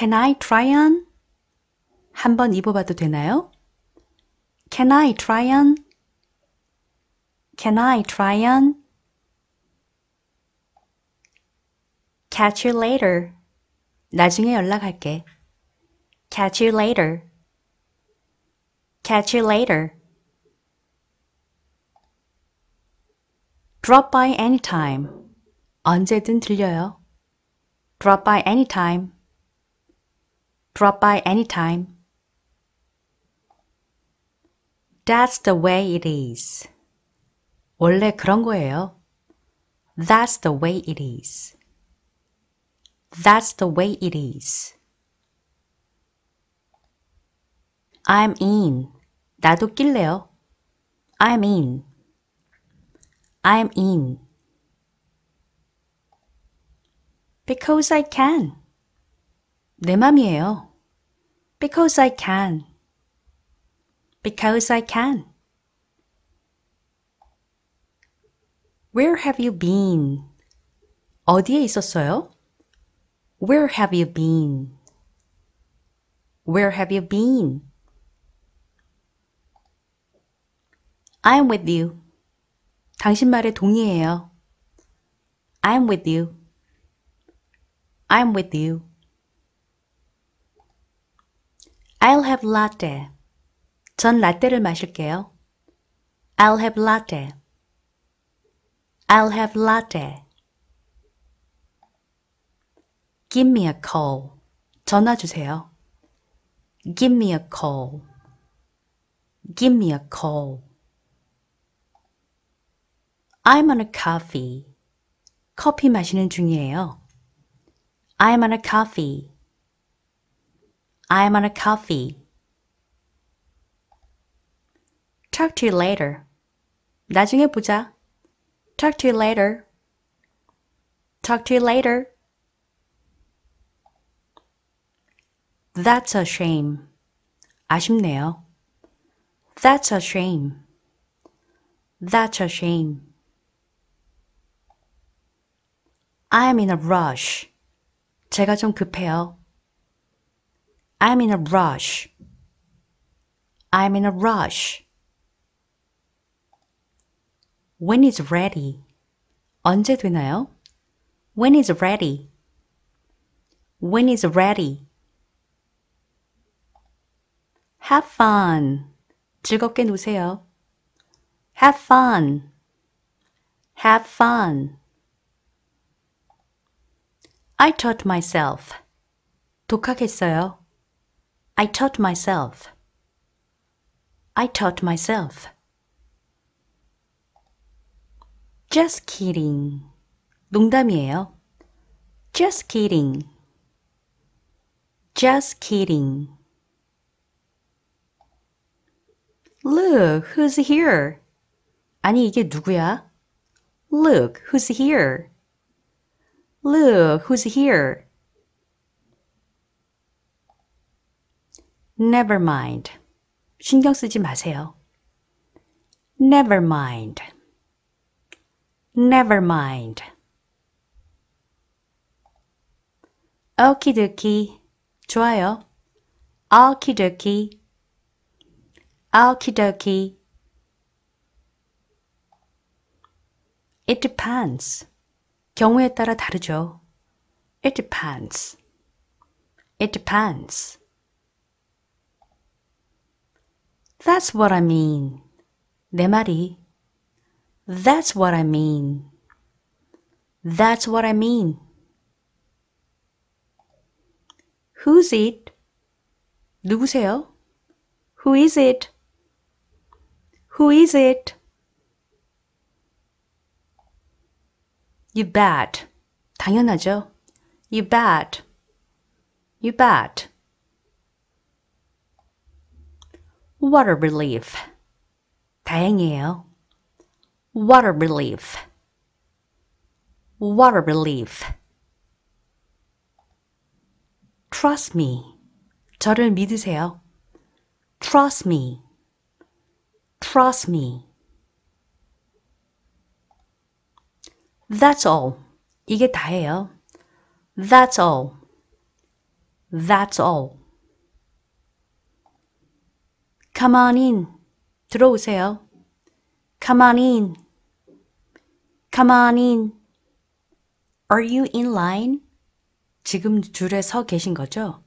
Can I try on? 한번 입어봐도 되나요? Can I try on? Can I try on? Catch you later. 나중에 연락할게. Catch you later. Catch you later. Drop by anytime. 언제든 들려요. Drop by anytime. Drop by anytime. That's the way it is. 원래 그런 거예요. That's the way it is. That's the way it is. I'm in. 나도 낄래요. I'm in. I'm in. Because I can. 내 맘이에요. Because I can. Because I can. Where have you been? 어디에 있었어요? Where have you been? Where have you been? I'm with you. 당신 말에 동의해요. I'm with you. I'm with you. I'll have latte. 전 라떼를 마실게요. I'll have latte. I'll have latte. Give me a call. 전화 주세요. Give me a call. Give me a call. I'm on a coffee. 커피 마시는 중이에요. I'm on a coffee. I am on a coffee. Talk to you later. 나중에 보자. Talk to you later. Talk to you later. That's a shame. 아쉽네요. That's a shame. That's a shame. I am in a rush. 제가 좀 급해요. I'm in a rush. I'm in a rush. When is ready? 언제 되나요? When is ready? When is ready? Have fun. 즐겁게 노세요. Have fun. Have fun. I taught myself. 독학했어요. I taught myself. I taught myself. Just kidding. 농담이에요. Just kidding. Just kidding. Look, who's here? 아니, 이게 누구야? Look, who's here? Look, who's here? Never mind. 신경 쓰지 마세요. Never mind. Never mind. 오키도키. 좋아요. 오키도키. 오키도키. It depends. 경우에 따라 다르죠. It depends. It depends. That's what I mean. 내 말이 That's what I mean. That's what I mean. Who's it? 누구세요? Who is it? Who is it? You bet. 당연하죠. You bet. You bet. water relief. 다행이에요. water relief. water relief. trust me. 저를 믿으세요. trust me. trust me. That's all. 이게 다예요. That's all. That's all. Come on in. 들어오세요. Come on in. Come on in. Are you in line? 지금 줄에 서 계신 거죠?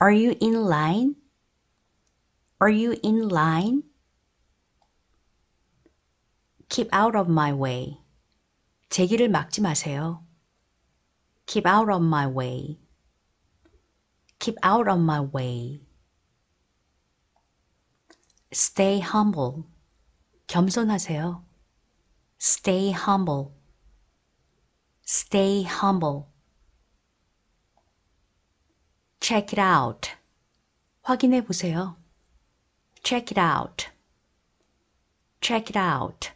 Are you in line? Are you in line? Keep out of my way. 제 길을 막지 마세요. Keep out of my way. Keep out of my way. Stay humble. 겸손하세요. Stay humble. Stay humble. Check it out. 확인해 보세요. Check it out. Check it out.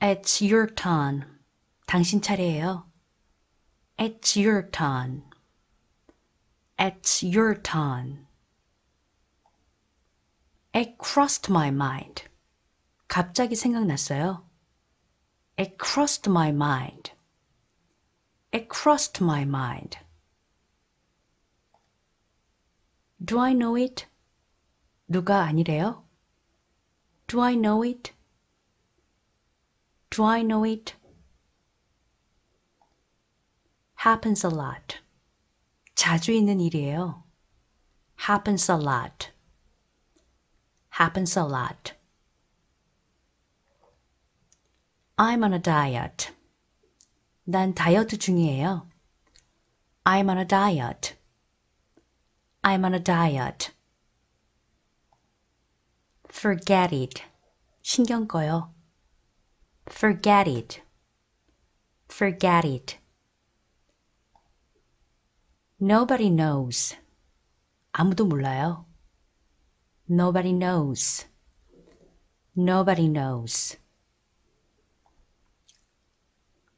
It's your turn. 당신 차례예요. It's your turn. It's your turn. It crossed my mind. 갑자기 생각났어요. It crossed my mind. It crossed my mind. Do I know it? 누가 아니래요? Do I know it? Do I know it? happens a lot. 자주 있는 일이에요. happens a lot happens a lot. I'm on a diet. 난 다이어트 중이에요. I'm on a diet. I'm on a diet. Forget it. 신경 꺼요. Forget it. Forget it. Nobody knows. 아무도 몰라요. Nobody knows. Nobody knows.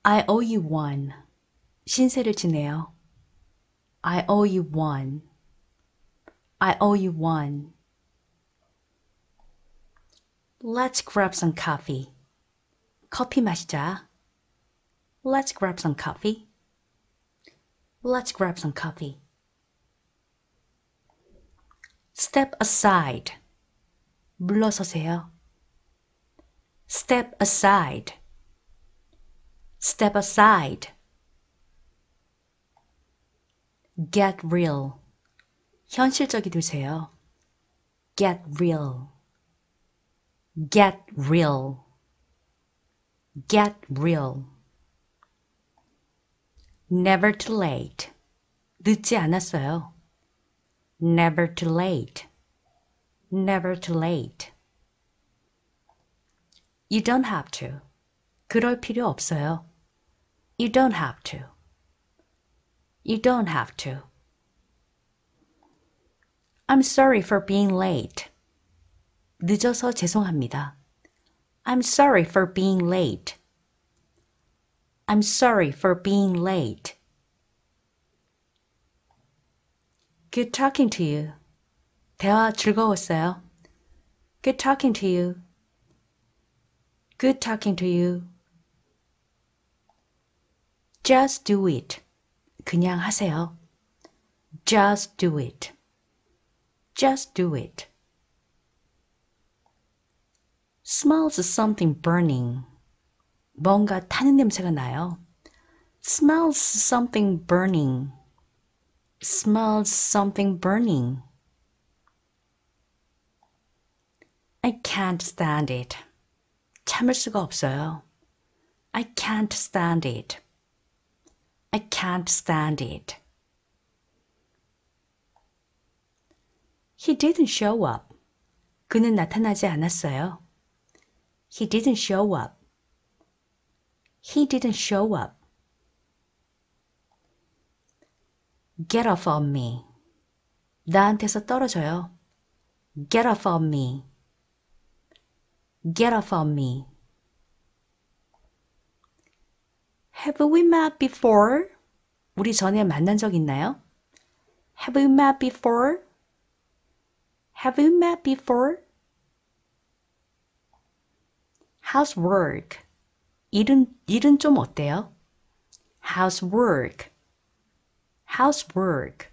I owe you one. 신세를 지네요. I owe you one. I owe you one. Let's grab some coffee. 커피 마시자. Let's grab some coffee. Let's grab some coffee step aside 물러서세요. step aside step aside get real 현실적이 되세요. get real get real get real never too late 늦지 않았어요. Never too late. Never too late. You don't have to. 그럴 필요 없어요. You don't have to. You don't have to. I'm sorry for being late. 늦어서 죄송합니다. I'm sorry for being late. I'm sorry for being late. Good talking to you. 대화 즐거웠어요. Good talking to you. Good talking to you. Just do it. 그냥 하세요. Just do it. Just do it. Smells something burning. 뭔가 타는 냄새가 나요. Smells something burning smelled something burning. I can't stand it. 참을 수가 없어요. I can't stand it. I can't stand it. He didn't show up. 그는 나타나지 않았어요. He didn't show up. He didn't show up. Get off of me. 나한테서 떨어져요. Get off of me. Get off of me. Have we met before? 우리 전에 만난 적 있나요? Have we met before? Have we met before? Housework. 일은, 일은 좀 어때요? Housework. Housework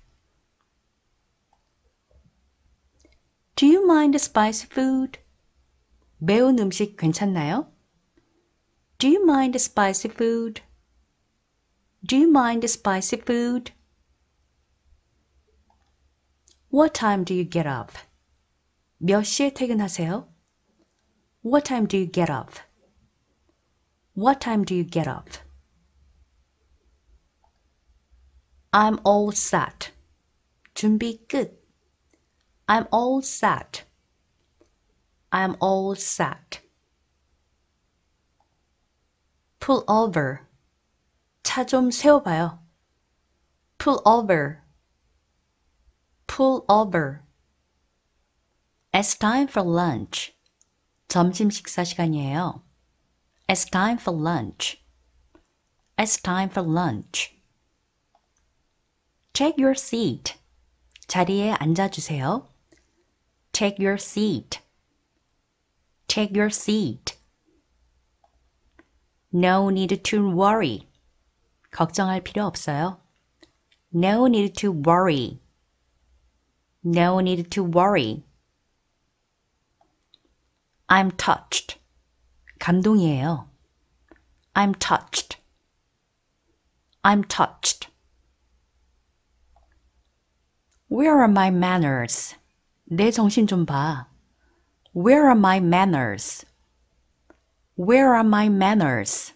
Do you mind the spicy food? 매운 음식 괜찮나요? Do you mind the spicy food? Do you mind the spicy food? What time do you get up? 몇 시에 퇴근하세요? What time do you get up? What time do you get up? I'm all set. be good. I'm all set. I'm all set. Pull over. 차 좀 세워봐요. Pull over. Pull over. It's time for lunch. 점심 식사 시간이에요. It's time for lunch. It's time for lunch. Take your seat. 자리에 앉아주세요. Take your seat. Take your seat. No need to worry. 걱정할 필요 없어요. No need to worry. No need to worry. I'm touched. 감동이에요. I'm touched. I'm touched. Where are my manners? 내 정신 좀 봐. Where are my manners? Where are my manners?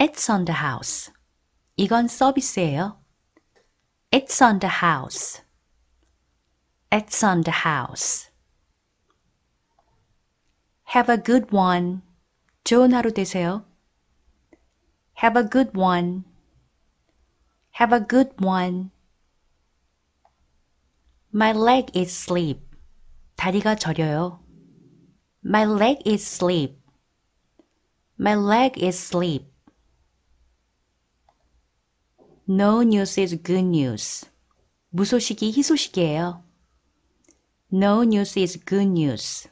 It's on the house. 이건 서비스예요. It's on the house. It's on the house. Have a good one. 좋은 하루 되세요. Have a good one. Have a good one. My leg is sleep. 다리가 저려요. My leg is sleep. My leg is sleep. No news is good news. 무소식이 희소식이에요. No news is good news.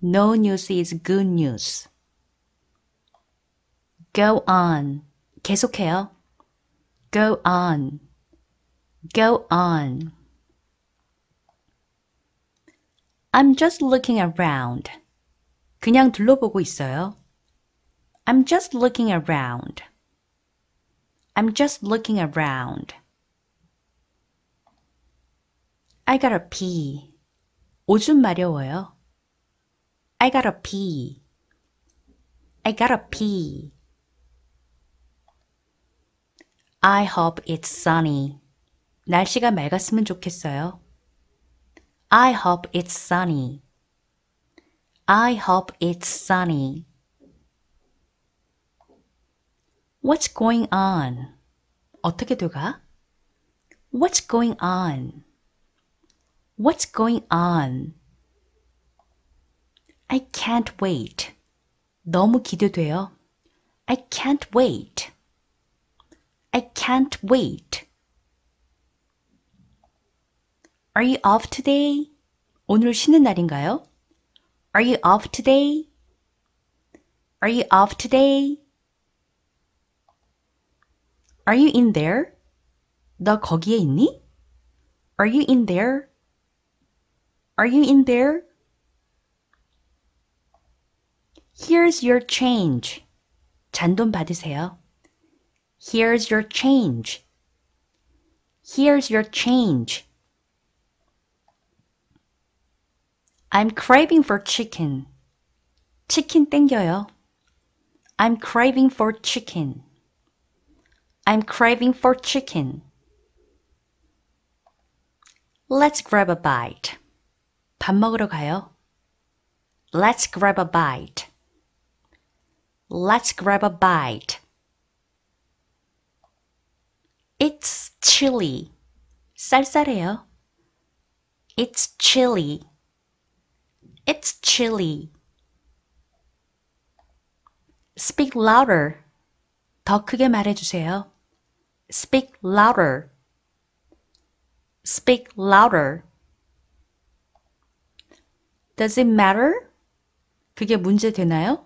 No news is good news. Go on. 계속해요. Go on. Go on. I'm just looking around. 그냥 둘러보고 있어요. I'm just looking around. I'm just looking around. I gotta pee. 오줌 마려워요. I gotta pee. I gotta pee. I hope it's sunny. 날씨가 맑았으면 좋겠어요. I hope it's sunny. I hope it's sunny. What's going on? 어떻게 돼가? What's going on? What's going on? I can't wait. 너무 기대돼요. I can't wait. I can't wait. Are you off today? 오늘 쉬는 날인가요? Are you off today? Are you off today? Are you in there? 너 거기에 있니? Are you in there? Are you in there? Here's your change. 잔돈 받으세요. Here's your change. Here's your change. I'm craving for chicken. Chicken 땡겨요 땡겨요. I'm craving for chicken. I'm craving for chicken. Let's grab a bite. 밥 먹으러 가요. Let's grab a bite. Let's grab a bite. It's chilly. 쌀쌀해요. It's chilly. It's chilly. Speak louder. 더 크게 주세요. Speak louder. Speak louder. Does it matter? 그게 문제 되나요?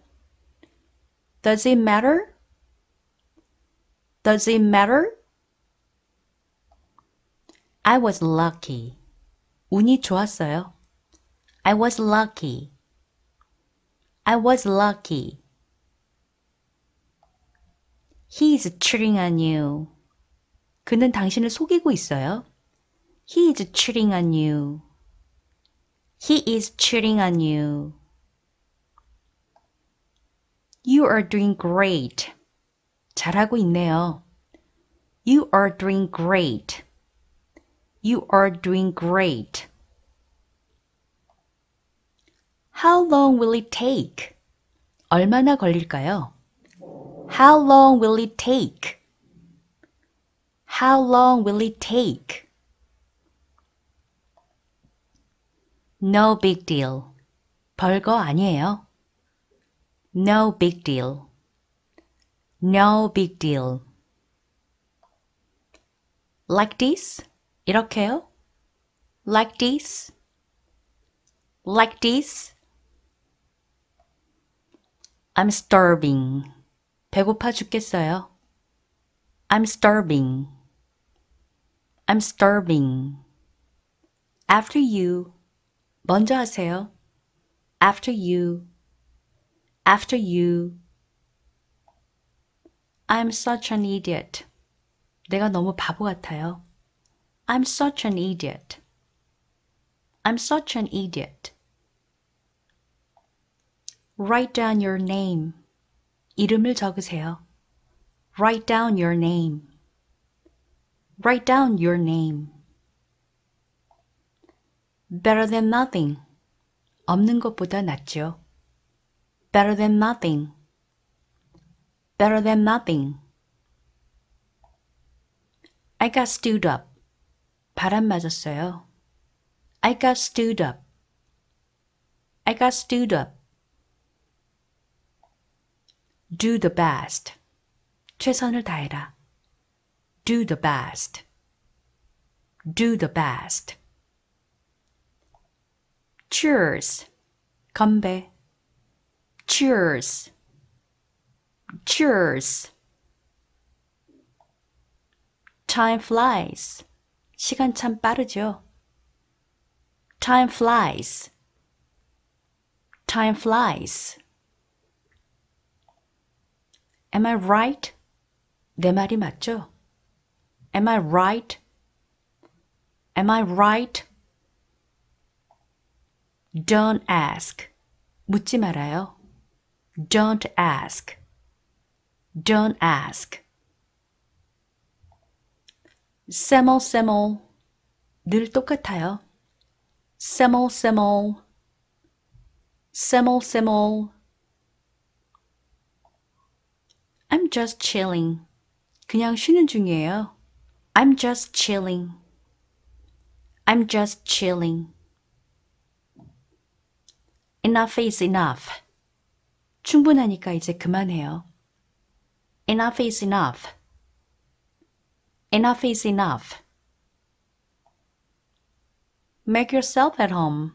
Does it matter? Does it matter? I was lucky. 운이 좋았어요. I was lucky. I was lucky. He is cheating on you. 그는 당신을 속이고 있어요. He is cheating on you. He is cheating on you. You are doing great. 잘하고 있네요. You are doing great. You are doing great. How long will it take? 얼마나 걸릴까요? How long will it take? How long will it take? No big deal. 별거 아니에요. No big deal. No big deal. Like this? 이렇게요? Like this? Like this? I'm starving. 배고파 죽겠어요. I'm starving. I'm starving. After you. 먼저 하세요. After you. After you. I'm such an idiot. 내가 너무 바보 같아요. I'm such an idiot. I'm such an idiot. Write down your name. 이름을 적으세요. Write down your name. Write down your name. Better than nothing. 없는 것보다 낫죠. Better than nothing. Better than nothing. I got stewed up. 바람 맞았어요. I got stood up. I got stood up. Do the best. 최선을 다해라. Do the best. Do the best. Cheers. 건배. Cheers. Cheers. Time flies. 시간 참 빠르죠. Time flies. Time flies. Am I right? 내 말이 맞죠? Am I right? Am I right? Don't ask. 묻지 말아요. Don't ask. Don't ask. 세멀세멀 늘 똑같아요. 세멀세멀 세멀세멀 I'm just chilling. 그냥 쉬는 중이에요. I'm just chilling. I'm just chilling. Enough is enough. 충분하니까 이제 그만해요. Enough is enough. Enough is enough. Make yourself at home.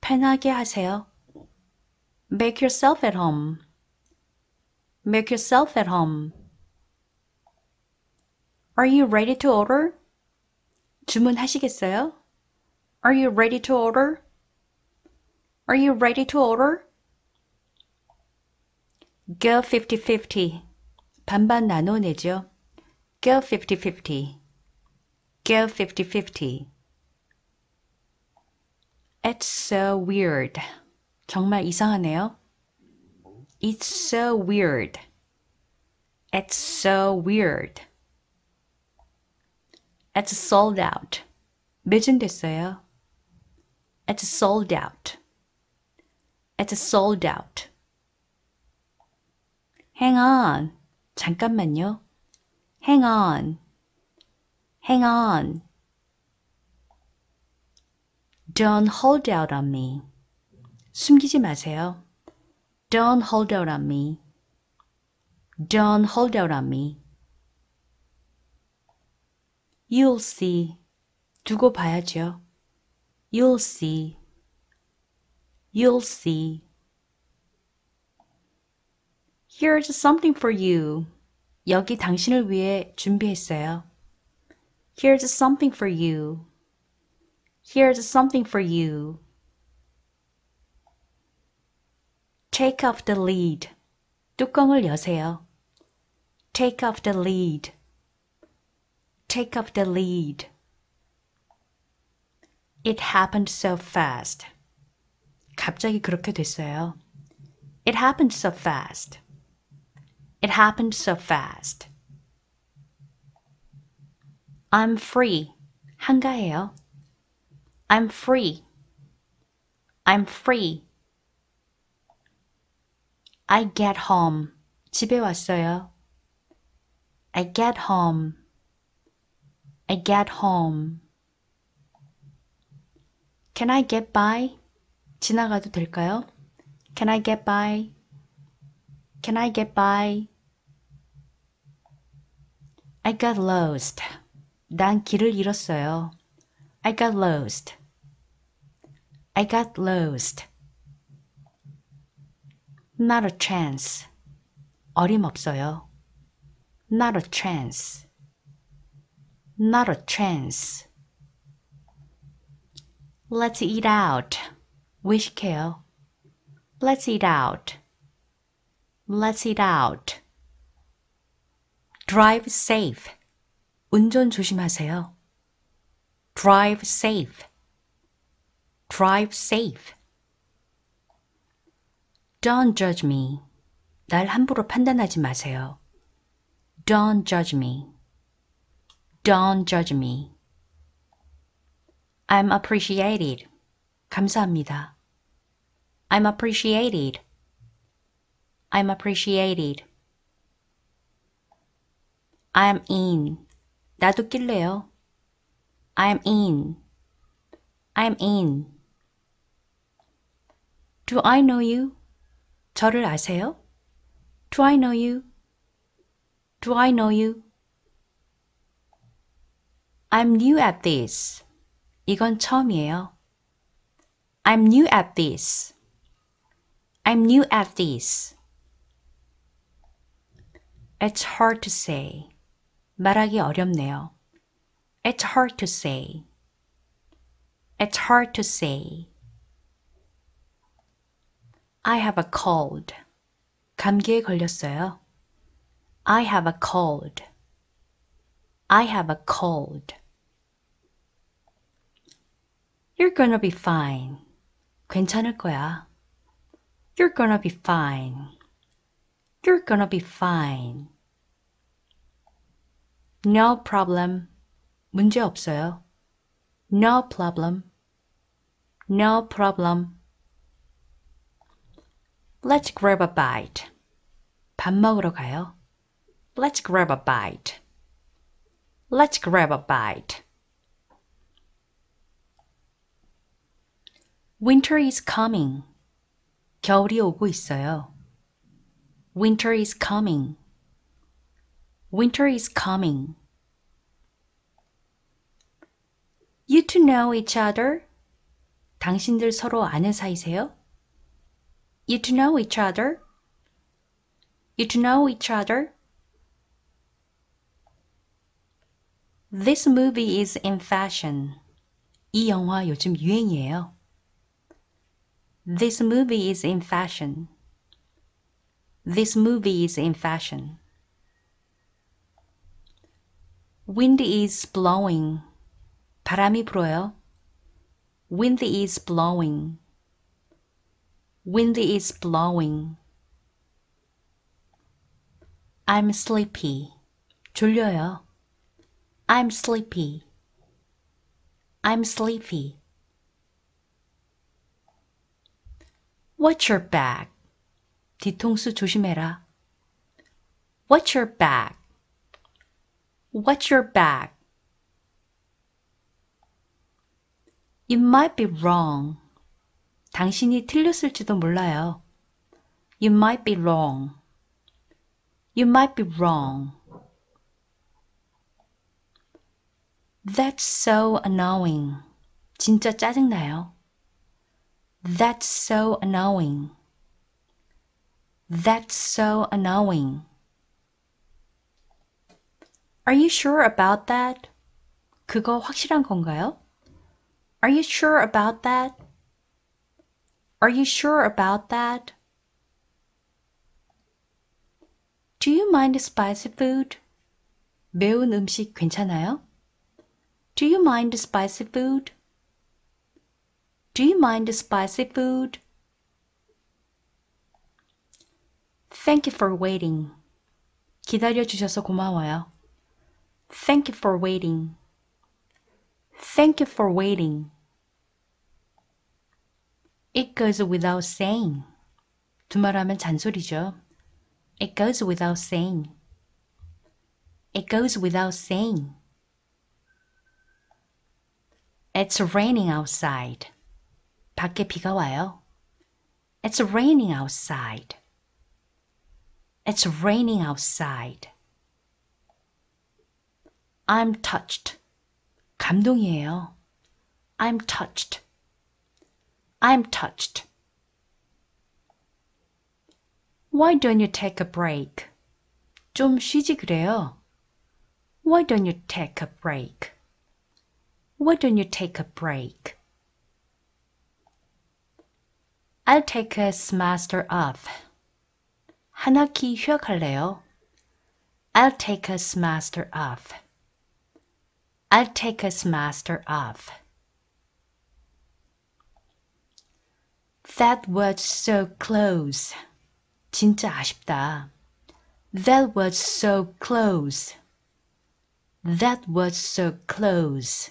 편하게 하세요. Make yourself at home. Make yourself at home. Are you ready to order? 주문하시겠어요? Are you ready to order? Are you ready to order? Go 50-50. 반반 나눠내죠. Go 50-50. Go 50-50. It's so weird. 정말 이상하네요. It's so weird. It's so weird. It's sold out. 매진됐어요. It's sold out. It's sold out. Hang on. 잠깐만요. Hang on. Hang on. Don't hold out on me. 숨기지 마세요. Don't hold out on me. Don't hold out on me. You'll see. 두고 봐야죠. You'll see. You'll see. Here's something for you. 여기 당신을 위해 준비했어요. Here's something for you. Here's something for you. Take off the lid. 뚜껑을 여세요. Take off the lid. Take off the lid. It happened so fast. 갑자기 그렇게 됐어요. It happened so fast. It happened so fast. I'm free. 한가해요. I'm free. I'm free. I get home. 집에 왔어요. I get home. I get home. Can I get by? 지나가도 될까요? Can I get by? Can I get by? I got lost. 난 길을 잃었어요. I got lost. I got lost. Not a chance. 어림없어요. Not a chance. Not a chance. Let's eat out. Wish kill. let Let's eat out. Let's it out. Drive safe. 운전 조심하세요. Drive safe. Drive safe. Don't judge me. 날 함부로 판단하지 마세요. Don't judge me. Don't judge me. I'm appreciated. 감사합니다. I'm appreciated. I'm appreciated. I'm in. 나도 낄래요. I'm in. I'm in. Do I know you? 저를 아세요? Do I know you? Do I know you? I'm new at this. 이건 처음이에요. I'm new at this. I'm new at this. It's hard to say. 말하기 어렵네요. It's hard to say. It's hard to say. I have a cold. 감기에 걸렸어요. I have a cold. I have a cold. You're gonna be fine. 괜찮을 거야. You're gonna be fine. You're gonna be fine. No problem. 문제 없어요. No problem. No problem. Let's grab a bite. 밥 먹으러 가요. Let's grab a bite. Let's grab a bite. Winter is coming. 겨울이 오고 있어요. Winter is coming. Winter is coming. You two know each other? 당신들 서로 아는 사이세요? You two know each other? You two know each other? This movie is in fashion. 이 영화 요즘 유행이에요. This movie is in fashion. This movie is in fashion. Wind is blowing. 바람이 불어요. Wind is blowing. Wind is blowing. I'm sleepy. 졸려요. I'm sleepy. I'm sleepy. What's your bag? 뒤통수 조심해라. Watch your back. Watch your back. It might be wrong. 당신이 틀렸을지도 몰라요. You might be wrong. You might be wrong. That's so annoying. 진짜 짜증나요. That's so annoying. That's so annoying. Are you sure about that? 그거 확실한 건가요? Are you sure about that? Are you sure about that? Do you mind spicy food? 매운 음식 괜찮아요? Do you mind spicy food? Do you mind spicy food? Thank you for waiting. 기다려 주셔서 고마워요. Thank you for waiting. Thank you for waiting. It goes without saying. 두말하면 잔소리죠. It goes without saying. It goes without saying. It's raining outside. 밖에 비가 와요. It's raining outside. It's raining outside. I'm touched. 감동이에요. I'm touched. I'm touched. Why don't you take a break? 좀 쉬지 그래요. Why don't you take a break? Why don't you take a break? I'll take a semester off. 한 학기 휴학할래요. I'll take a semester off. I'll take a semester off. That was so close. 진짜 아쉽다. That was so close. That was so close.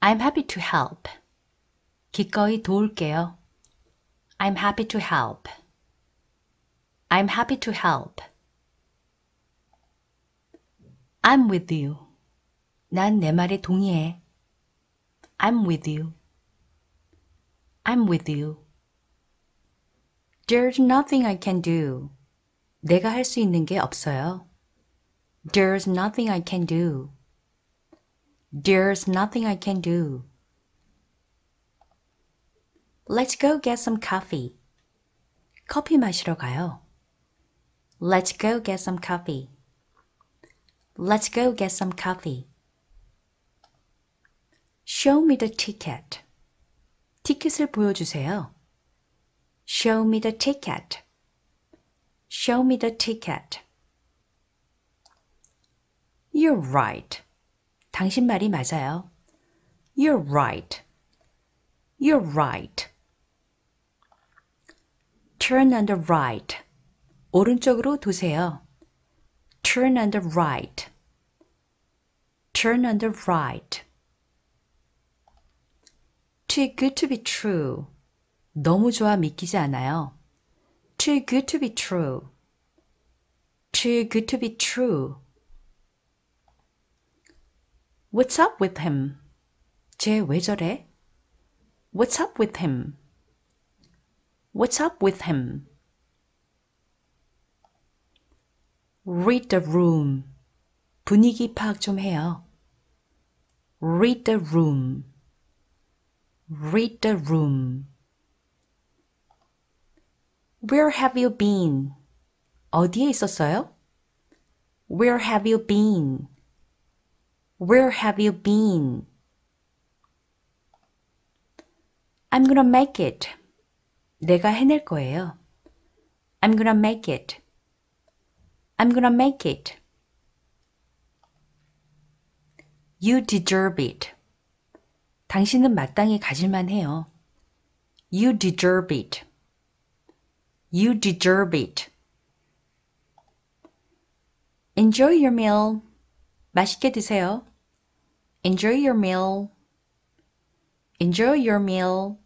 I'm happy to help. 기꺼이 도울게요. I'm happy to help. I'm happy to help. I'm with you. 난 내 말에 동의해. I'm with you. I'm with you. There's nothing I can do. 내가 할 수 있는 게 없어요. There's nothing I can do. There's nothing I can do. Let's go get some coffee. 커피 마시러 가요. Let's go get some coffee. Let's go get some coffee. Show me the ticket. 티켓을 보여주세요. Show me the ticket. Show me the ticket. You're right. 당신 말이 맞아요. You're right. You're right. Turn on the right. 오른쪽으로 도세요. Turn on the right. Turn on the right. Too good to be true. 너무 좋아 믿기지 않아요. Too good to be true. Too good to be true. What's up with him? 쟤왜 저래? What's up with him? What's up with him? Read the room. 분위기 파악 좀 해요. Read the room. Read the room. Where have you been? 어디에 있었어요? Where have you been? Where have you been? I'm gonna make it. 내가 해낼 거예요. I'm gonna make it. I'm gonna make it. You deserve it. 당신은 마땅히 가질만 해요. You deserve it. You deserve it. Enjoy your meal. 맛있게 드세요. Enjoy your meal. Enjoy your meal.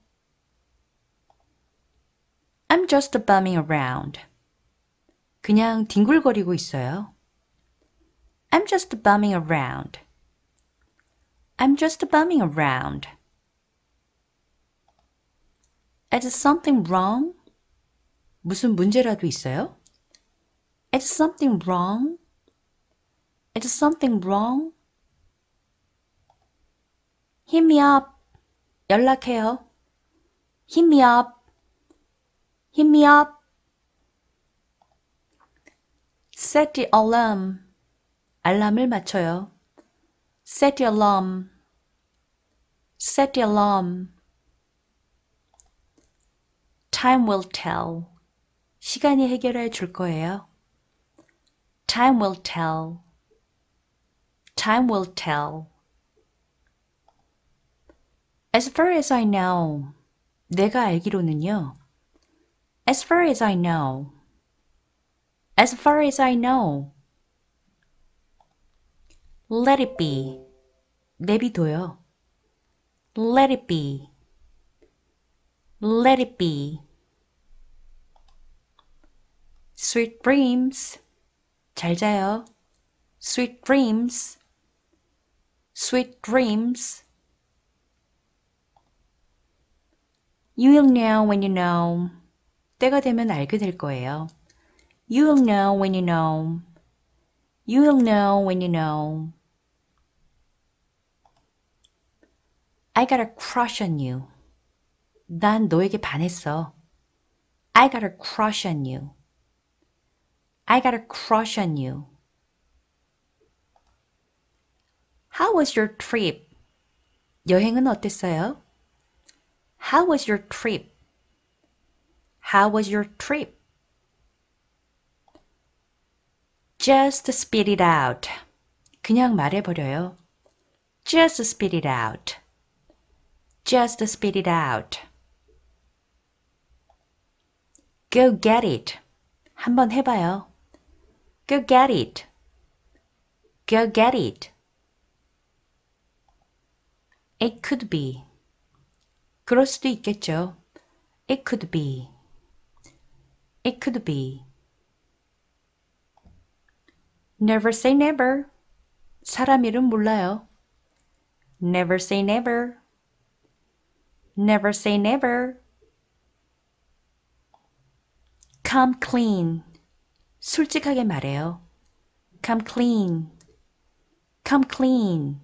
I'm just bumming around. 그냥 뒹굴거리고 있어요. I'm just bumming around. I'm just bumming around. Is something wrong? 무슨 문제라도 있어요? Is something wrong? Is something wrong? Hit me up. 연락해요. Hit me up. Hit me up. Set the alarm. 알람을 맞춰요. Set the alarm. Set the alarm. Time will tell. 시간이 해결해 줄 거예요. Time will tell. Time will tell. As far as I know. 내가 알기로는요. As far as I know. As far as I know. Let it be. 내비둬요. Let it be. Let it be. Sweet dreams. 잘 자요. Sweet dreams. Sweet dreams. You'll know when you know. 때가 되면 알게 될 거예요. You'll know when you know. You'll know when you know. I got a crush on you. 난 너에게 반했어. I got a crush on you. I got a crush on you. How was your trip? 여행은 어땠어요? How was your trip? How was your trip? Just spit it out. 그냥 말해버려요. Just spit it out. Just spit it out. Go get it. 한번 해봐요. Go get it. Go get it. It could be. 그럴 수도 있겠죠. It could be. It could be. Never say never. 사람 이름 몰라요. Never say never. Never say never. Come clean. 솔직하게 말해요. Come clean. Come clean.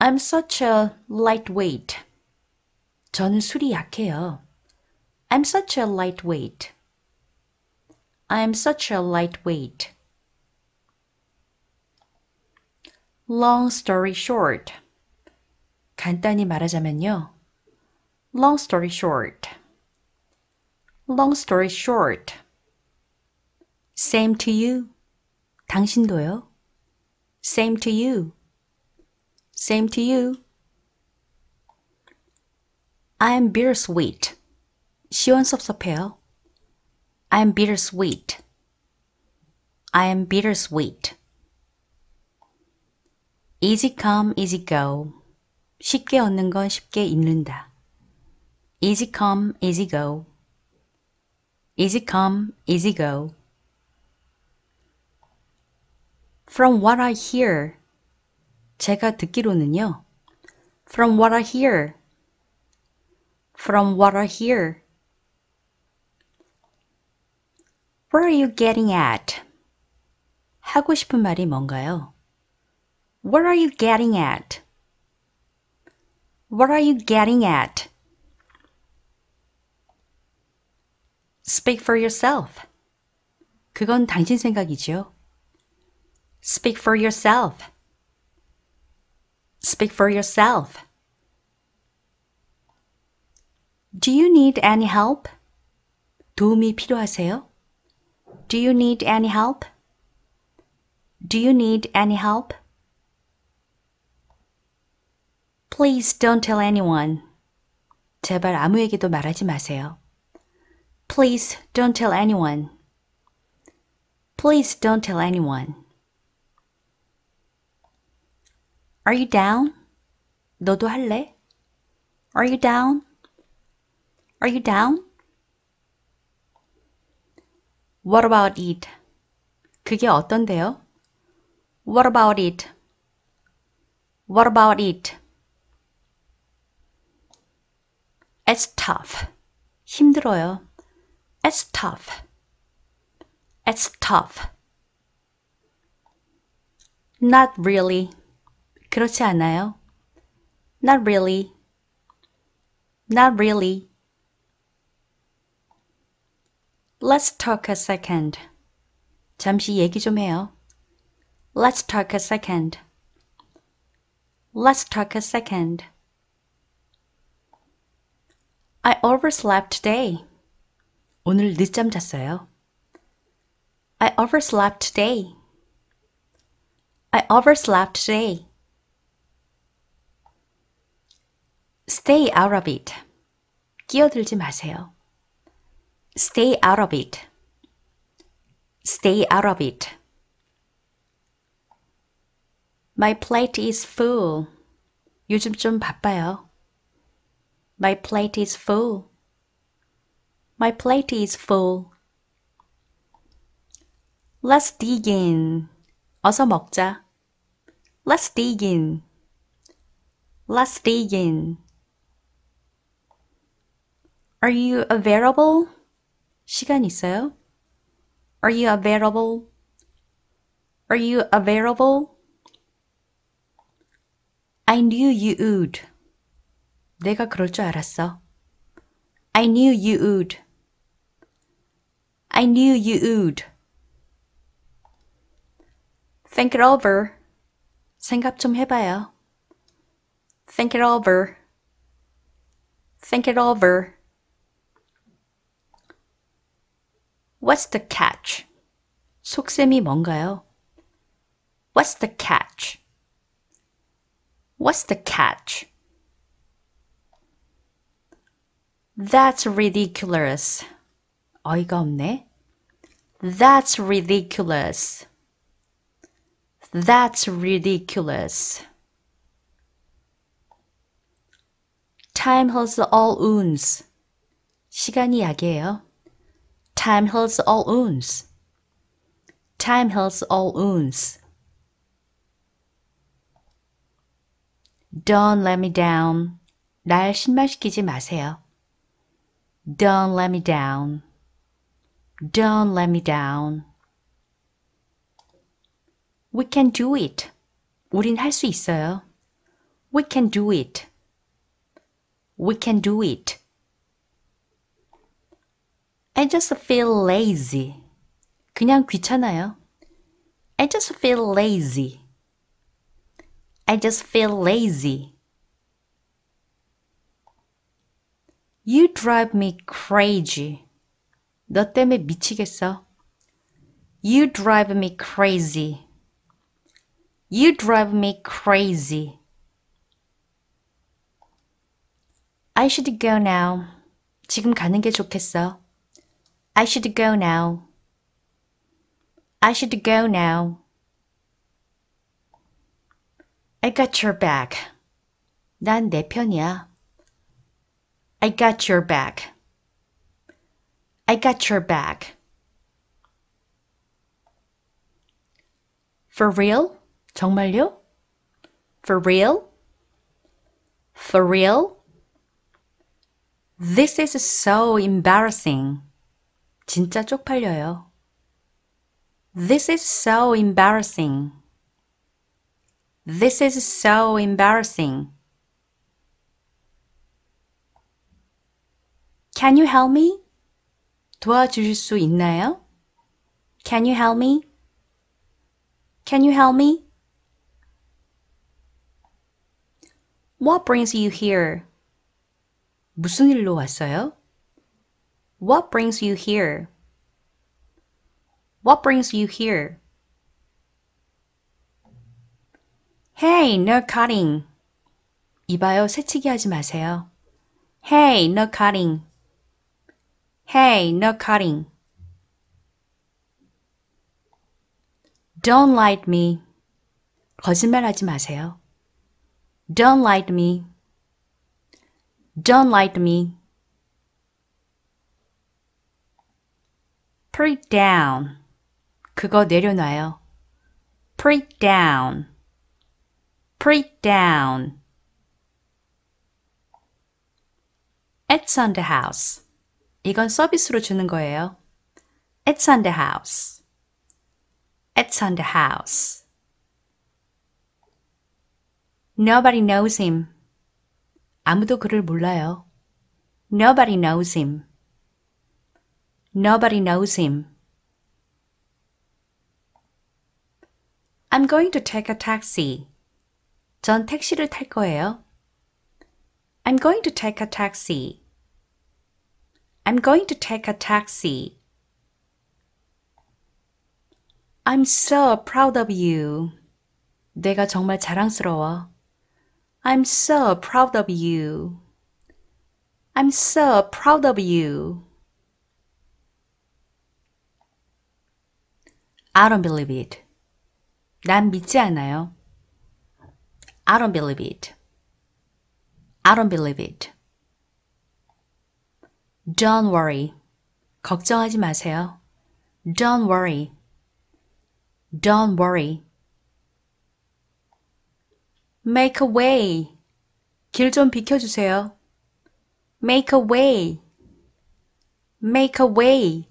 I'm such a lightweight. 저는 술이 약해요. I'm such a lightweight. I'm such a lightweight. Long story short. 간단히 말하자면요. Long story short. Long story short. Same to you. 당신도요. Same to you. Same to you. I'm bittersweet. 希望 섭섭해요. I am bittersweet. I am bittersweet. easy come, easy go. 쉽게 얻는 건 쉽게 잃는다. easy come, easy go. easy come, easy go. From what I hear. 제가 듣기로는요. From what I hear. From what I hear. Where are you getting at? 하고 싶은 말이 뭔가요? What are you getting at? What are you getting at? Speak for yourself. 그건 당신 생각이죠. Speak for yourself. Speak for yourself. Do you need any help? 도움이 필요하세요? Do you need any help? Do you need any help? Please don't tell anyone. 제발 아무에게도 말하지 마세요. Please don't tell anyone. Please don't tell anyone. Are you down? 너도 할래? Are you down? Are you down? What about it? 그게 어떤데요? What about it? What about it? It's tough. 힘들어요. It's tough. It's tough. Not really. 그렇지 않아요. Not really. Not really. Let's talk a second. 잠시 얘기 좀 해요. Let's talk a second. Let's talk a second. I overslept today. 오늘 늦잠 잤어요. I overslept today. I overslept today. Stay out of it. 끼어들지 마세요. Stay out of it. Stay out of it. My plate is full. 요즘 좀 바빠요. My plate is full. My plate is full. Let's dig in. 어서 먹자. Let's dig in. Let's dig in. Are you available? 시간 있어요? Are you available? Are you available? I knew you would. 내가 그럴 줄 알았어. I knew you would. I knew you would. Think it over. 생각 좀 해봐요. Think it over. Think it over. What's the catch? 속셈이 뭔가요? What's the catch? What's the catch? That's ridiculous. 어이가 없네. That's ridiculous. That's ridiculous. Time heals all wounds. 시간이 약이에요. Time heals all wounds. Time heals all wounds. Don't let me down. 날 실망시키지 신발시키지 마세요. Don't let me down. Don't let me down. We can do it. 우린 할 수 있어요. We can do it. We can do it. I just feel lazy. 그냥 귀찮아요. I just feel lazy. I just feel lazy. You drive me crazy. 너 때문에 미치겠어. You drive me crazy. You drive me crazy. I should go now. 지금 가는 게 좋겠어. I should go now. I should go now. I got your back. 난 내 편이야. I got your back. I got your back. For real? 정말요? For real? For real? This is so embarrassing. 진짜 쪽팔려요. This is so embarrassing. This is so embarrassing. Can you help me? 도와주실 수 있나요? Can you help me? Can you help me? What brings you here? 무슨 일로 왔어요? What brings you here? What brings you here? Hey, no cutting. 이봐요, 새치기 하지 마세요. Hey, no cutting. Hey, no cutting. Don't lie to me. 거짓말 하지 마세요. Don't lie to me. Don't lie to me. put it down. 그거 내려놔요. put it down. put it down. It's on the house. 이건 서비스로 주는 거예요. It's on the house. It's on the house. Nobody knows him. 아무도 그를 몰라요. Nobody knows him. Nobody knows him. I'm going to take a taxi. 전 택시를 탈 거예요. I'm going to take a taxi. I'm going to take a taxi. I'm so proud of you. 내가 정말 자랑스러워. I'm so proud of you. I'm so proud of you. I don't believe it. 난 믿지 않아요. I don't believe it. I don't believe it. Don't worry. 걱정하지 마세요. Don't worry. Don't worry. Make a way. 길 좀 비켜주세요. Make a way. Make a way.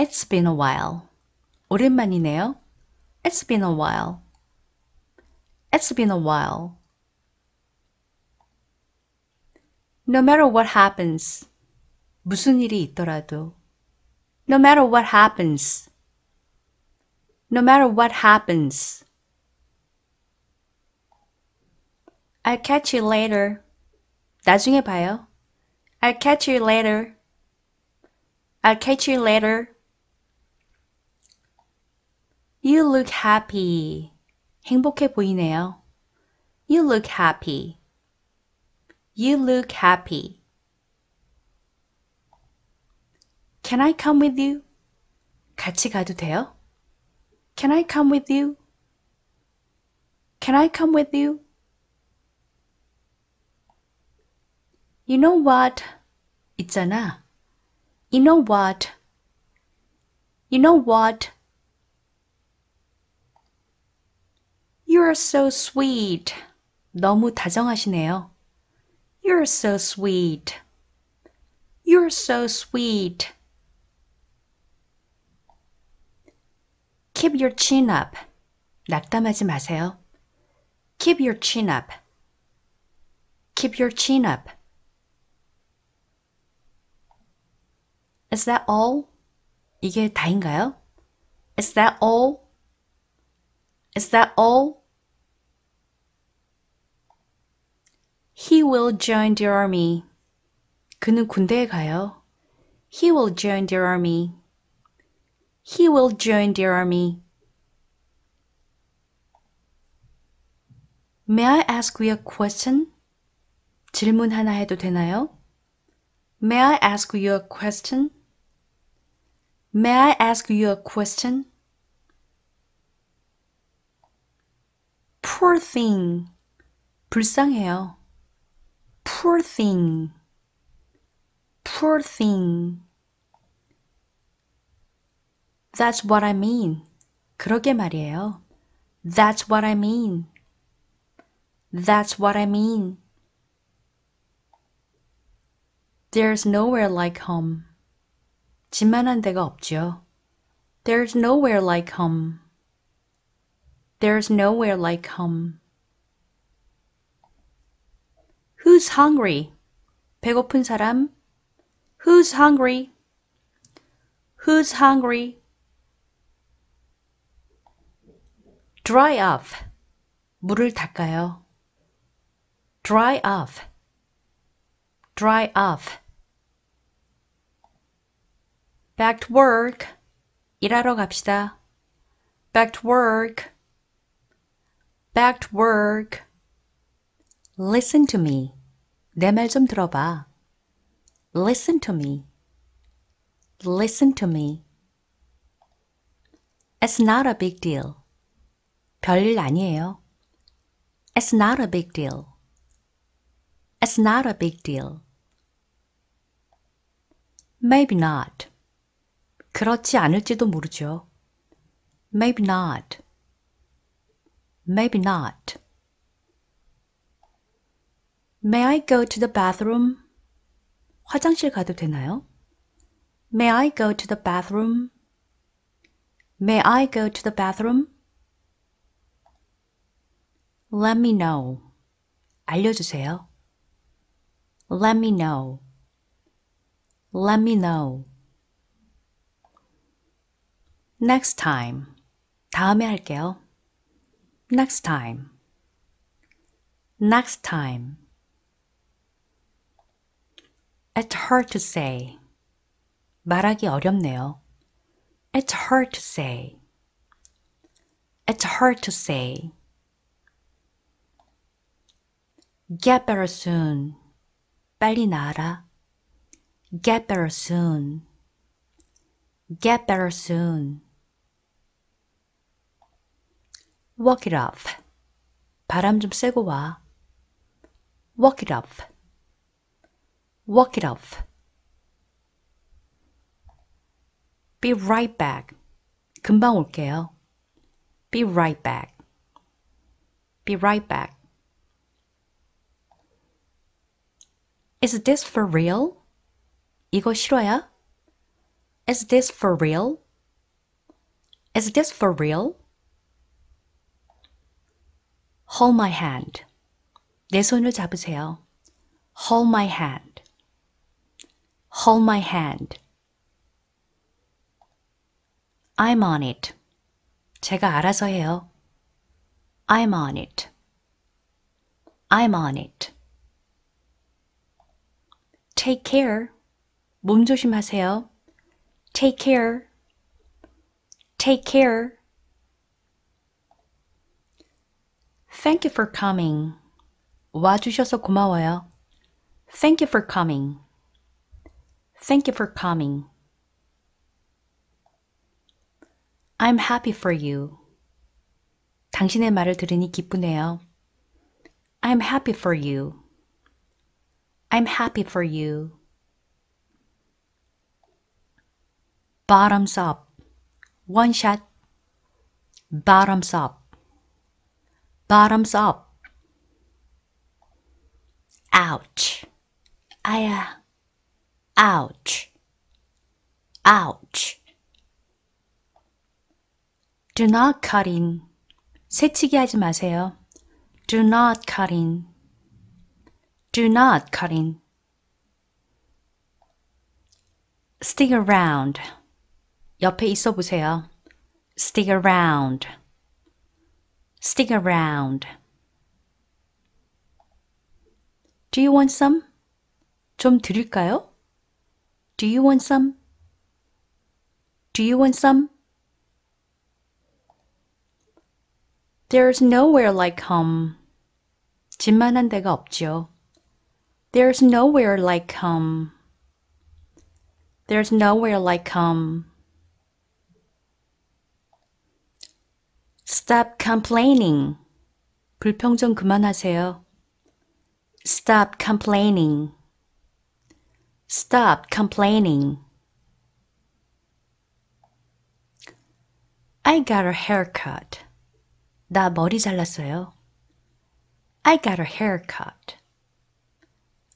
It's been a while. 오랜만이네요. It's been a while. It's been a while. No matter what happens. 무슨 일이 있더라도. No matter what happens. No matter what happens. I'll catch you later. 나중에 봐요. I'll catch you later. I'll catch you later. You look happy. 행복해 보이네요. You look happy. You look happy. Can I come with you? 같이 가도 돼요? Can I come with you? Can I come with you? You know what? 있잖아. You know what? You know what? You're so sweet. 너무 다정하시네요. You're so sweet. You're so sweet. Keep your chin up. 낙담하지 마세요. Keep your chin up. Keep your chin up. Is that all? 이게 다인가요? Is that all? Is that all? He will join the army. 그는 군대에 가요. He will join the army. He will join the army. May I ask you a question? 질문 하나 해도 되나요? May I ask you a question? May I ask you a question? Poor thing. 불쌍해요. Poor thing. Poor thing. That's what I mean. 그러게 말이에요. That's what I mean. That's what I mean. There's nowhere like home. 집만한 데가 없죠. There's nowhere like home. There's nowhere like home. Who's hungry? 배고픈 사람. Who's hungry? Who's hungry? Dry off. 물을 닦아요. Dry off. Dry off. Back to work. 일하러 갑시다. Back to work. Back to work. Listen to me. 내말좀 들어봐. Listen to me. Listen to me. It's not a big deal. 별일 아니에요. It's not a big deal. It's not a big deal. Maybe not. 그렇지 않을지도 모르죠. Maybe not. Maybe not. May I go to the bathroom? 화장실 가도 되나요? May I go to the bathroom? May I go to the bathroom? Let me know. 알려주세요. Let me know. Let me know. Next time. 다음에 할게요. Next time. Next time. It's hard to say. 말하기 어렵네요. It's hard to say. It's hard to say. Get better soon. 빨리 나아라. Get better soon. Get better soon. Walk it off. 바람 좀 쐬고 와. Walk it off. Walk it off. Be right back. 금방 올게요. Be right back. Be right back. Is this for real? 이거 싫어야? Is this for real? Is this for real? Hold my hand. 내 손을 잡으세요. Hold my hand. Hold my hand. I'm on it. 제가 알아서 해요. I'm on it. I'm on it. Take care. 몸 조심하세요. Take care. Take care. Thank you for coming. 와주셔서 고마워요. Thank you for coming. Thank you for coming. I'm happy for you. 당신의 말을 들으니 기쁘네요. I'm happy for you. I'm happy for you. Bottoms up. One shot. Bottoms up. Bottoms up. Ouch. 아야. Ouch. Ouch. Do not cut in. 새치기 하지 마세요. Do not cut in. Do not cut in. Stick around. 옆에 있어 보세요. Stick around. Stick around. Do you want some? 좀 드릴까요? Do you want some? Do you want some? There's nowhere like home. 집만한 데가 없죠. There's nowhere like home. There's nowhere like home. Stop complaining. 불평 좀 그만하세요. Stop complaining. Stop complaining. I got a haircut. 나 머리 잘랐어요. I got a haircut.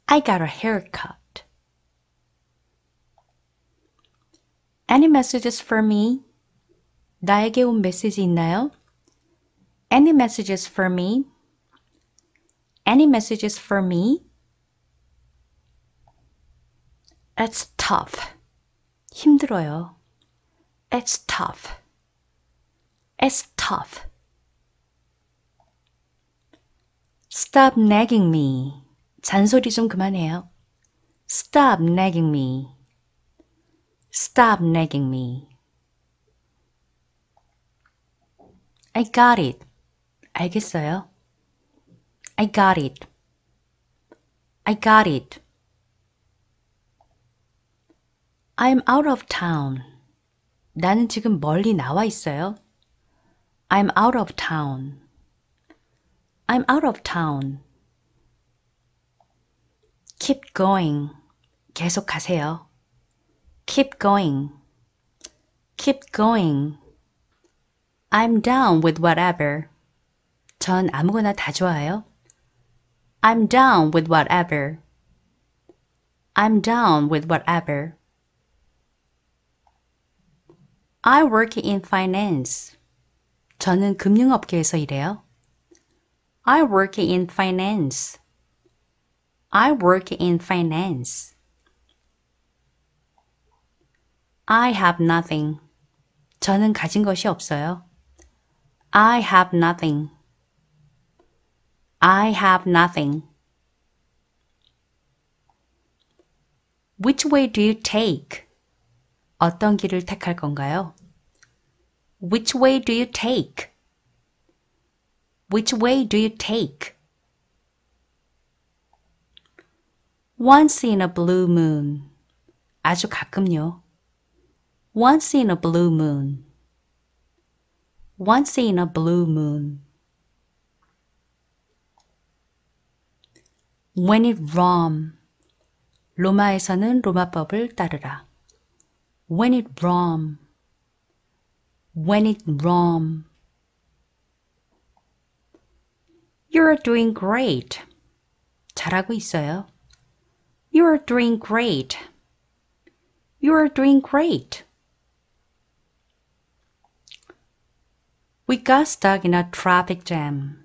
I got a haircut. Any messages for me? 나에게 온 메시지 있나요? Any messages for me? Any messages for me? It's tough. 힘들어요. It's tough. It's tough. Stop nagging me. 잔소리 좀 그만해요. Stop nagging me. Stop nagging me. I got it. 알겠어요. I got it. I got it. I'm out of town. 나는 지금 멀리 나와 있어요. I'm out of town. I'm out of town. Keep going. 계속하세요. Keep going. Keep going. I'm down with whatever. 전 아무거나 다 좋아요. I'm down with whatever. I'm down with whatever. I work in finance. 저는 금융업계에서 일해요. I work in finance. I work in finance. I have nothing. 저는 가진 것이 없어요. I have nothing. I have nothing. Which way do you take? 어떤 길을 택할 건가요? Which way do you take? Which way do you take? Once in a blue moon. 아주 가끔요. Once in a blue moon. Once in a blue moon. When it Rome. 로마에서는 로마법을 따르라. When it Brahm, when it Brahm. You're doing great. 잘하고 있어요. You're doing great. You're doing great. We got stuck in a traffic jam.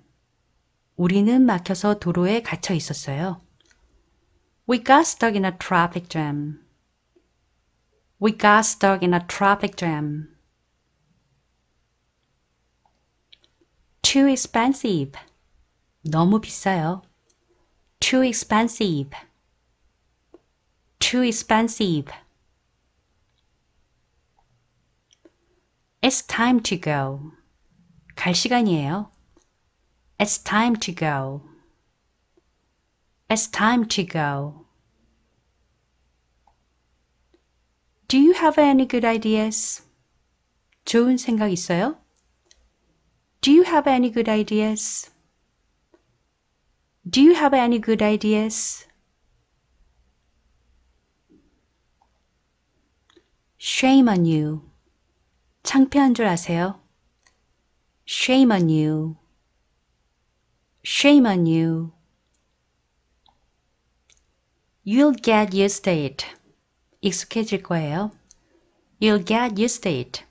우리는 막혀서 도로에 갇혀 있었어요. We got stuck in a traffic jam. We got stuck in a traffic jam. Too expensive. 너무 비싸요. Too expensive. Too expensive. It's time to go. 갈 시간이에요. It's time to go. It's time to go. Do you have any good ideas? 좋은 생각 있어요? Do you have any good ideas? Do you have any good ideas? Shame on you. 창피한 줄 아세요? Shame on you. Shame on you. You'll get used to it. 익숙해질 거예요. You'll get used to it.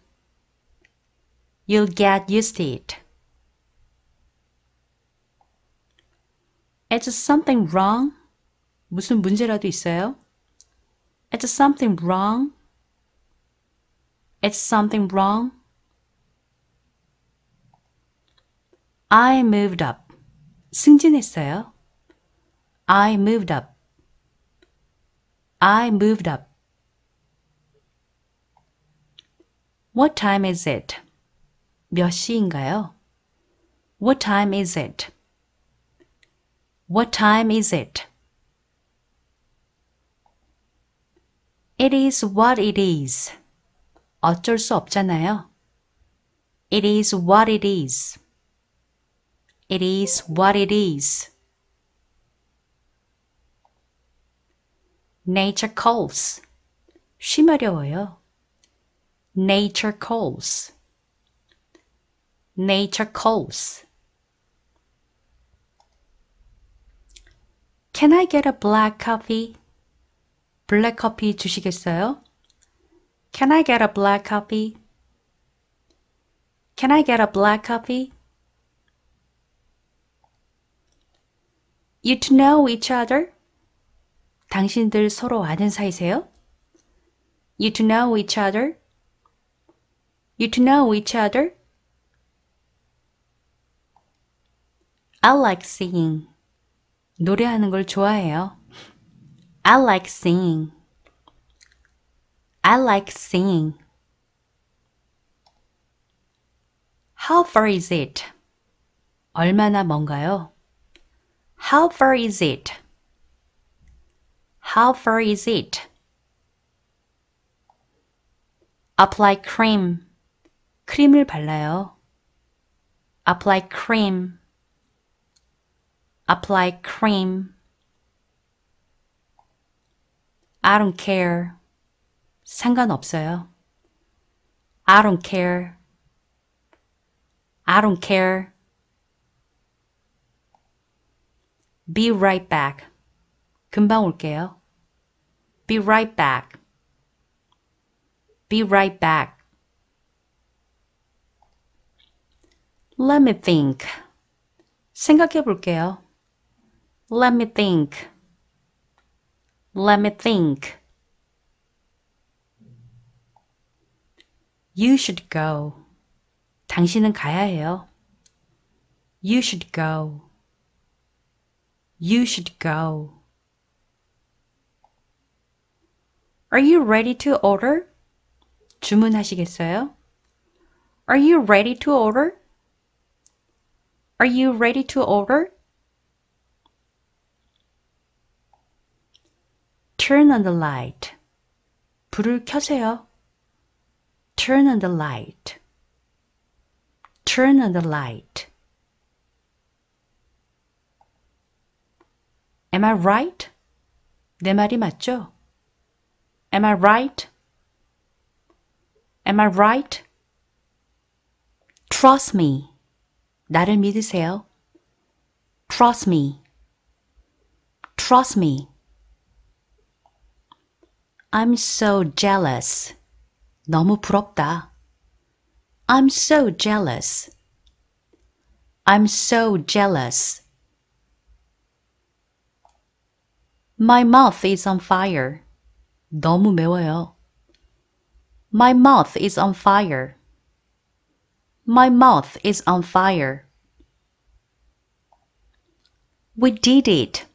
You'll get used to it. it. Is something wrong? 무슨 문제라도 있어요? It's something wrong? It's something wrong? I moved up. 승진했어요. I moved up. I moved up. What time is it? 몇 시인가요? What time is it? What time is it? It is what it is. 어쩔 수 없잖아요. It is what it is. It is what it is. Nature calls. 쉬마려워요. Nature calls. Nature calls. Can I get a black coffee? 블랙 커피 주시겠어요? Can I get a black coffee? Can I get a black coffee? You two know each other? 당신들 서로 아는 사이세요? You two know each other? You to know each other? I like singing. 노래하는 걸 좋아해요. I like singing. I like singing. How far is it? 얼마나 먼가요? How far is it? How far is it? Apply cream. 크림을 발라요. apply cream apply cream I don't care 상관없어요. I don't care I don't care Be right back. 금방 올게요. Be right back. Be right back. Let me think. 생각해 볼게요. Let me think. Let me think. You should go. 당신은 가야 해요. You should go. You should go. Are you ready to order? 주문하시겠어요? Are you ready to order? Are you ready to order? Turn on the light. 불을 켜세요. Turn on the light. Turn on the light. Am I right? 내 말이 맞죠? Am I right? Am I right? Trust me. 나를 믿으세요. Trust me. Trust me. I'm so jealous. 너무 부럽다. I'm so jealous. I'm so jealous. My mouth is on fire. 너무 매워요. My mouth is on fire. My mouth is on fire. We did it.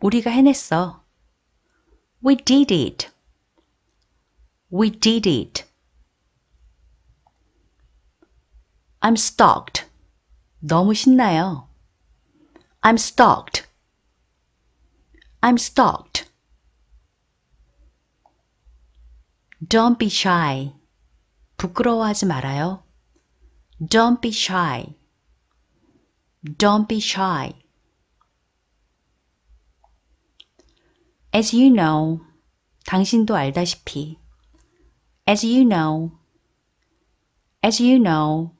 우리가 해냈어. We did it. We did it. I'm stoked. 너무 신나요. I'm stoked. I'm stoked. Don't be shy. 부끄러워하지 말아요. Don't be shy. Don't be shy. As you know, 당신도 알다시피. As you know, as you know.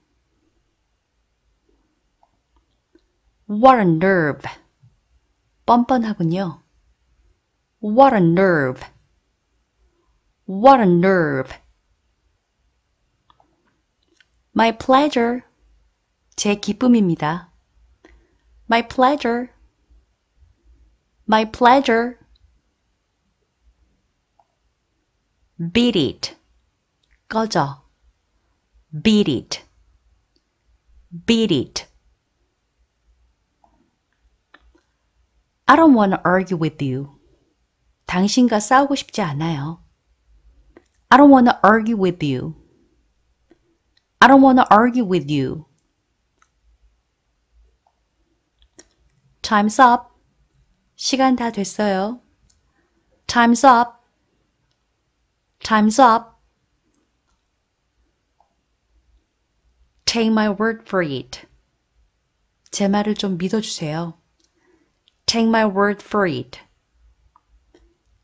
What a nerve. 뻔뻔하군요. What a nerve. What a nerve. My pleasure. 제 기쁨입니다. My pleasure. My pleasure. Beat it. 꺼져. Beat it. Beat it. I don't want to argue with you. 당신과 싸우고 싶지 않아요. I don't want to argue with you. I don't want to argue with you. Time's up. 시간 다 됐어요. Time's up. Time's up. Take my word for it. 제 말을 좀 믿어주세요. Take my word for it.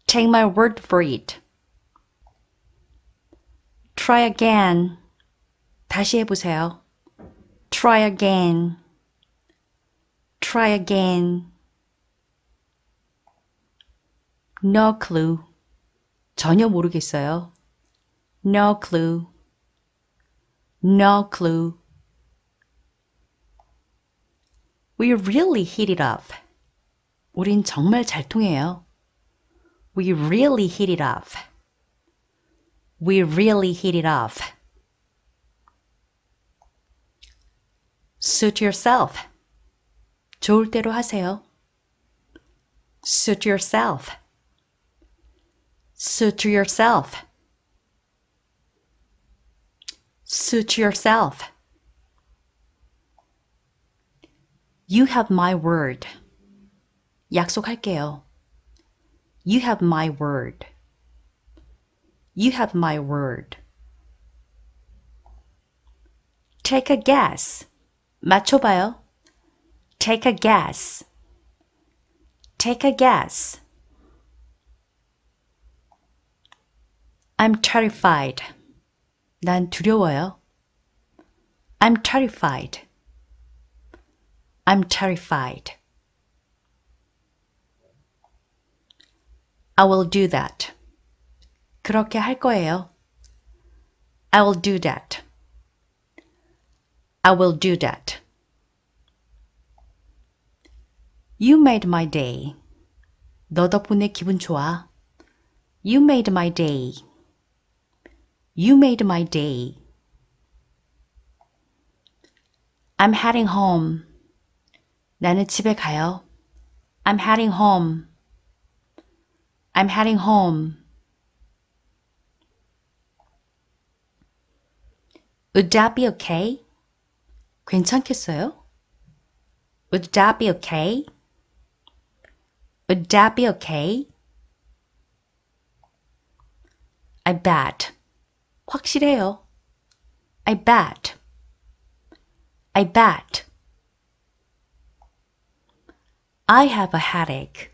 Take my word for it. Try again. 다시 해보세요. Try again. Try again. No clue. 전혀 모르겠어요. No clue. No clue. We really hit it off. 우린 정말 잘 통해요. We really hit it off. We really hit it off. Suit yourself. 좋을 대로 하세요. Suit yourself. Suit yourself. Suit yourself. You have my word. 약속할게요. You have my word. You have my word. Take a guess. 맞춰봐요. Take a guess. Take a guess. I'm terrified. 난 두려워요. I'm terrified. I'm terrified. I will do that. 그렇게 할 거예요. I will do that. I will do that. You made my day. 너 덕분에 기분 좋아. You made my day. You made my day. I'm heading home. 나는 집에 가요. I'm heading home. I'm heading home. Would that be okay? 괜찮겠어요? Would that be okay? Would that be okay? I bet. 확실해요. I bet. I bet. I have a headache.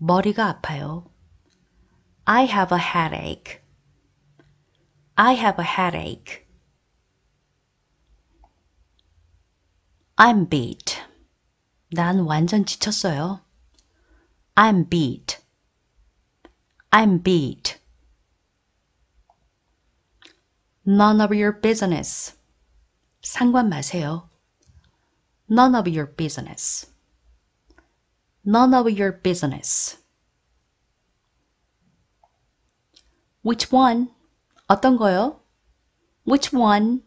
머리가 아파요. I have a headache. I have a headache. I'm beat. 난 완전 지쳤어요. I'm beat. I'm beat. None of your business. 상관 마세요. None of your business. None of your business. Which one? 어떤 거요? Which one?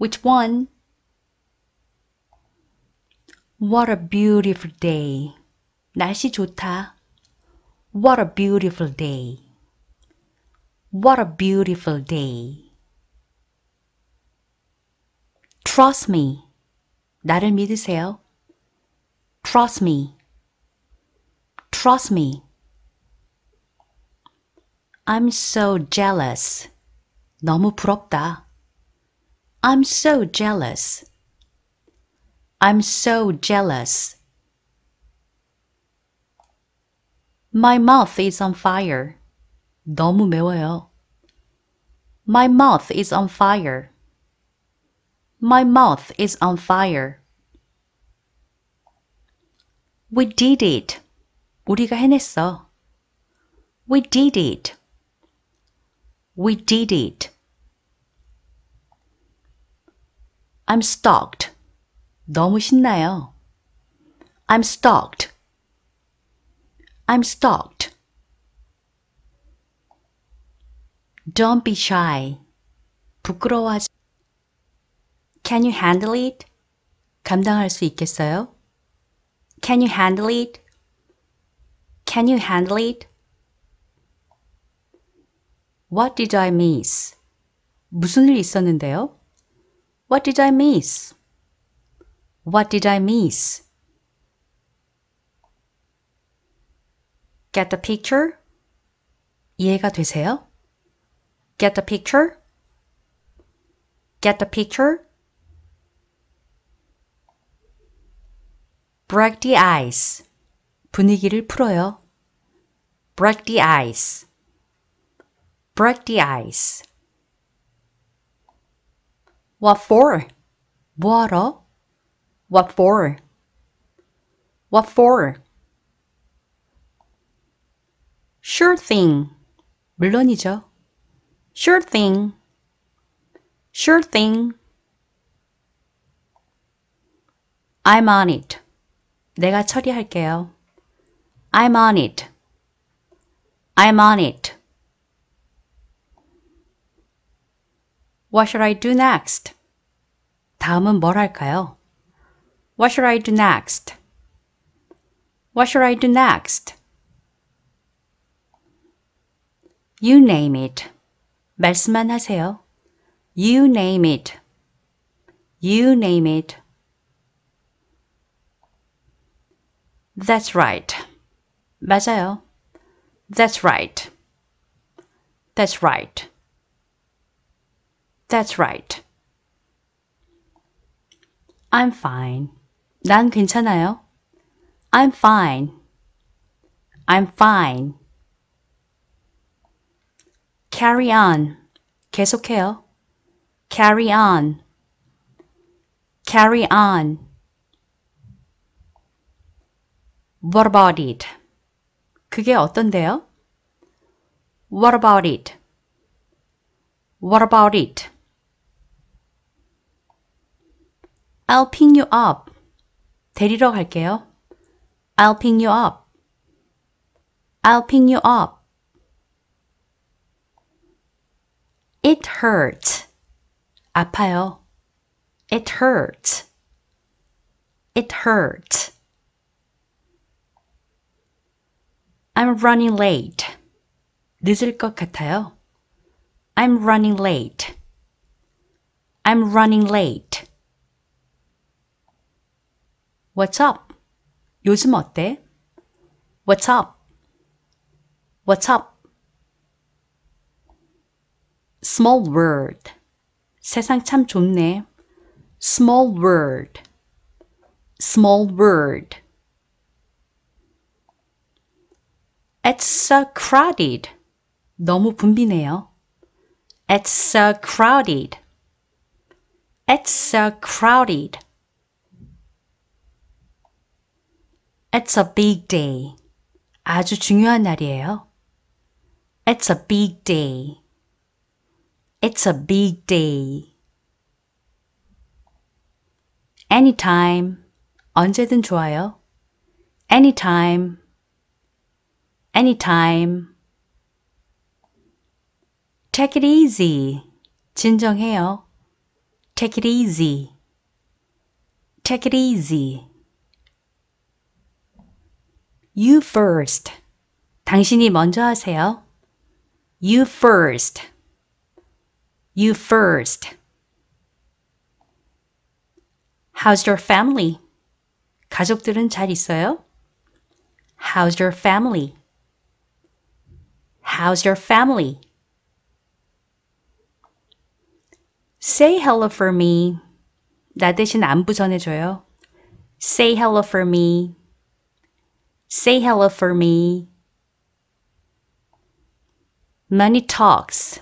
Which one? What a beautiful day. 날씨 좋다. What a beautiful day. What a beautiful day. Trust me. 나를 믿으세요. Trust me. Trust me. I'm so jealous. 너무 부럽다. I'm so jealous. I'm so jealous. My mouth is on fire. 너무 매워요. My mouth is on fire. My mouth is on fire. We did it. 우리가 해냈어. We did it. We did it. I'm stalked. 너무 신나요. I'm stoked. I'm stoked. Don't be shy. 부끄러워하지. Can you handle it? 감당할 수 있겠어요? Can you handle it? Can you handle it? What did I miss? 무슨 일 있었는데요? What did I miss? What did I miss? Get the picture? 이해가 되세요? Get the picture? Get the picture? Break the ice. 분위기를 풀어요. Break the ice. Break the ice. What for? 뭐하러? What for? What for? Sure thing. 물론이죠. Sure thing. Sure thing. I'm on it. 내가 처리할게요. I'm on it. I'm on it. What should I do next? 다음은 뭘 할까요? What should I do next? What should I do next? You name it. 말씀만 하세요. You name it. You name it. That's right. 맞아요. That's right. That's right. That's right. I'm fine. 난 괜찮아요. I'm fine. I'm fine. carry on. 계속해요. carry on. carry on. What about it? 그게 어떤데요? What about it? What about it? I'll pin you up. 데리러 갈게요. I'll pick you up. I'll pick you up. It hurt. 아파요. It hurt. It hurt. I'm running late. 늦을 것 같아요. I'm running late. I'm running late. What's up? 요즘 어때? What's up? What's up? Small world. 세상 참 좋네. Small world. Small world. It's so crowded. 너무 붐비네요. It's so crowded. It's so crowded. It's a big day. 아주 중요한 날이에요. It's a big day. It's a big day. Anytime. 언제든 좋아요. Anytime. Anytime. Take it easy. 진정해요. Take it easy. Take it easy. You first. 당신이 먼저 하세요. You first. You first. How's your family? 가족들은 잘 있어요? How's your family? How's your family? Say hello for me. 나 대신 안부 전해줘요. Say hello for me. Say hello for me. Money talks.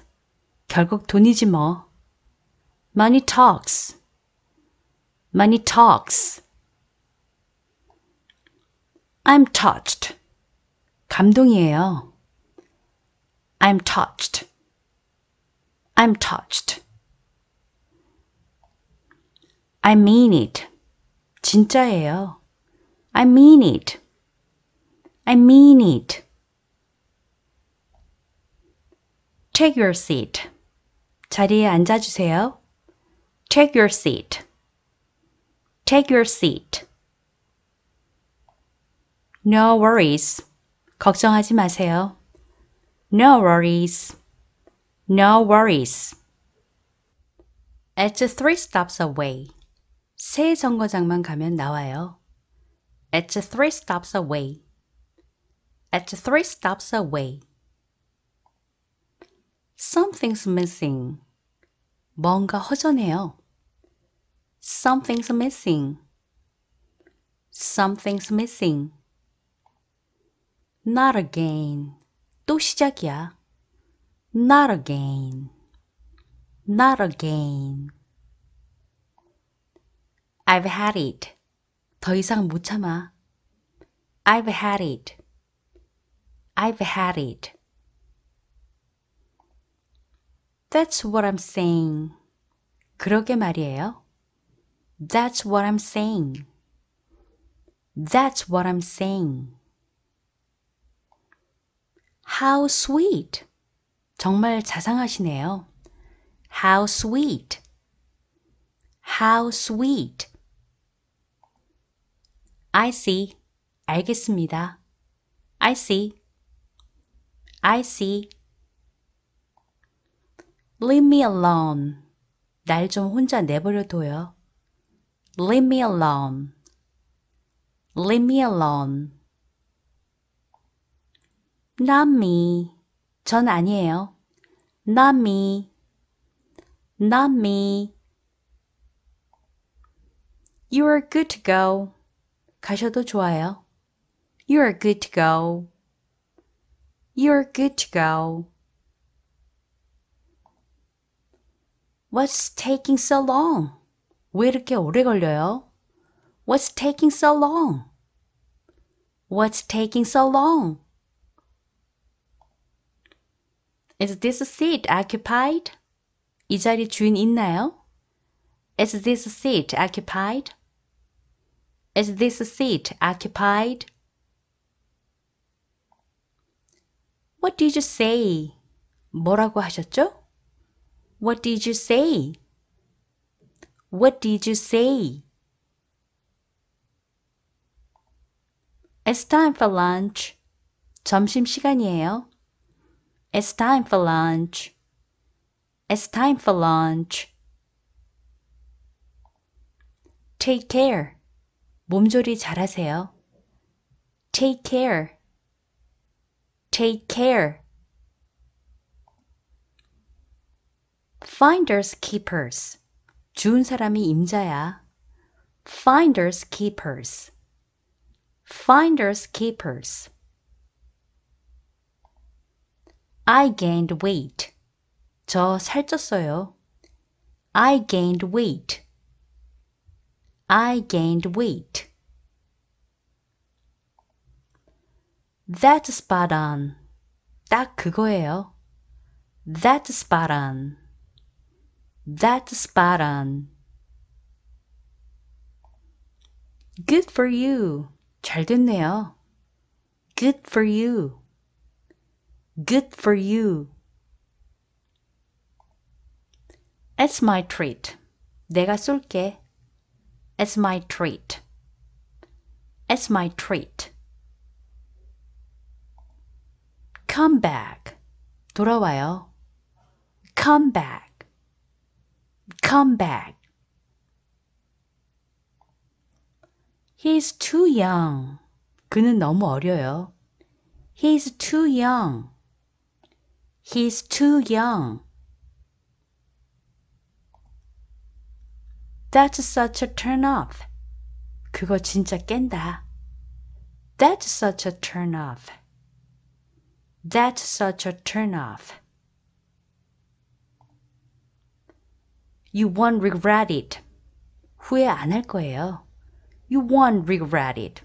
결국 돈이지 뭐. Money talks. Money talks. I'm touched. 감동이에요. I'm touched. I'm touched. I mean it. 진짜예요. I mean it. I mean it. Take your seat. 자리에 앉아주세요. Take your seat. Take your seat. No worries. 걱정하지 마세요. No worries. No worries. It's three stops away. 새 정거장만 가면 나와요. It's three stops away at three stops away. Something's missing. 뭔가 허전해요. Something's missing. Something's missing. Not again. 또 시작이야. Not again. Not again. I've had it. 더 이상 못 참아. I've had it. I've had it. That's what I'm saying. 그러게 말이에요. That's what I'm saying. That's what I'm saying. How sweet. 정말 자상하시네요. How sweet. How sweet. I see. 알겠습니다. I see. I see. Leave me alone. 날 좀 혼자 내버려둬요. Leave me alone. Leave me alone. Not me. 전 아니에요. Not me. Not me. You are good to go. 가셔도 좋아요. You are good to go. You're good to go. What's taking so long? 왜 이렇게 오래 걸려요? What's taking so long? What's taking so long? Is this seat occupied? 이 자리 주인 있나요? Is this seat occupied? Is this seat occupied? What did you say? 뭐라고 하셨죠? What did you say? What did you say? It's time for lunch. 점심 시간이에요. It's time for lunch. It's time for lunch. Take care. 몸조리 잘하세요. Take care. Take care! Finders keepers. 준 사람이 임자야. Finders keepers. Finders keepers. I gained weight. 저 살쪘어요. I gained weight. I gained weight. That's spot on. 딱 그거예요. That's spot on. That's spot on. Good for you. 잘 됐네요. Good for you. Good for you. It's my treat. 내가 쏠게. It's my treat. It's my treat. come back. 돌아와요. come back. come back. He's too young. 그는 너무 어려요. He's too young. He's too young. That's such a turn off. 그거 진짜 깬다. That's such a turn off. That's such a turnoff. You won't regret it. 후회 안 거예요. You won't regret it.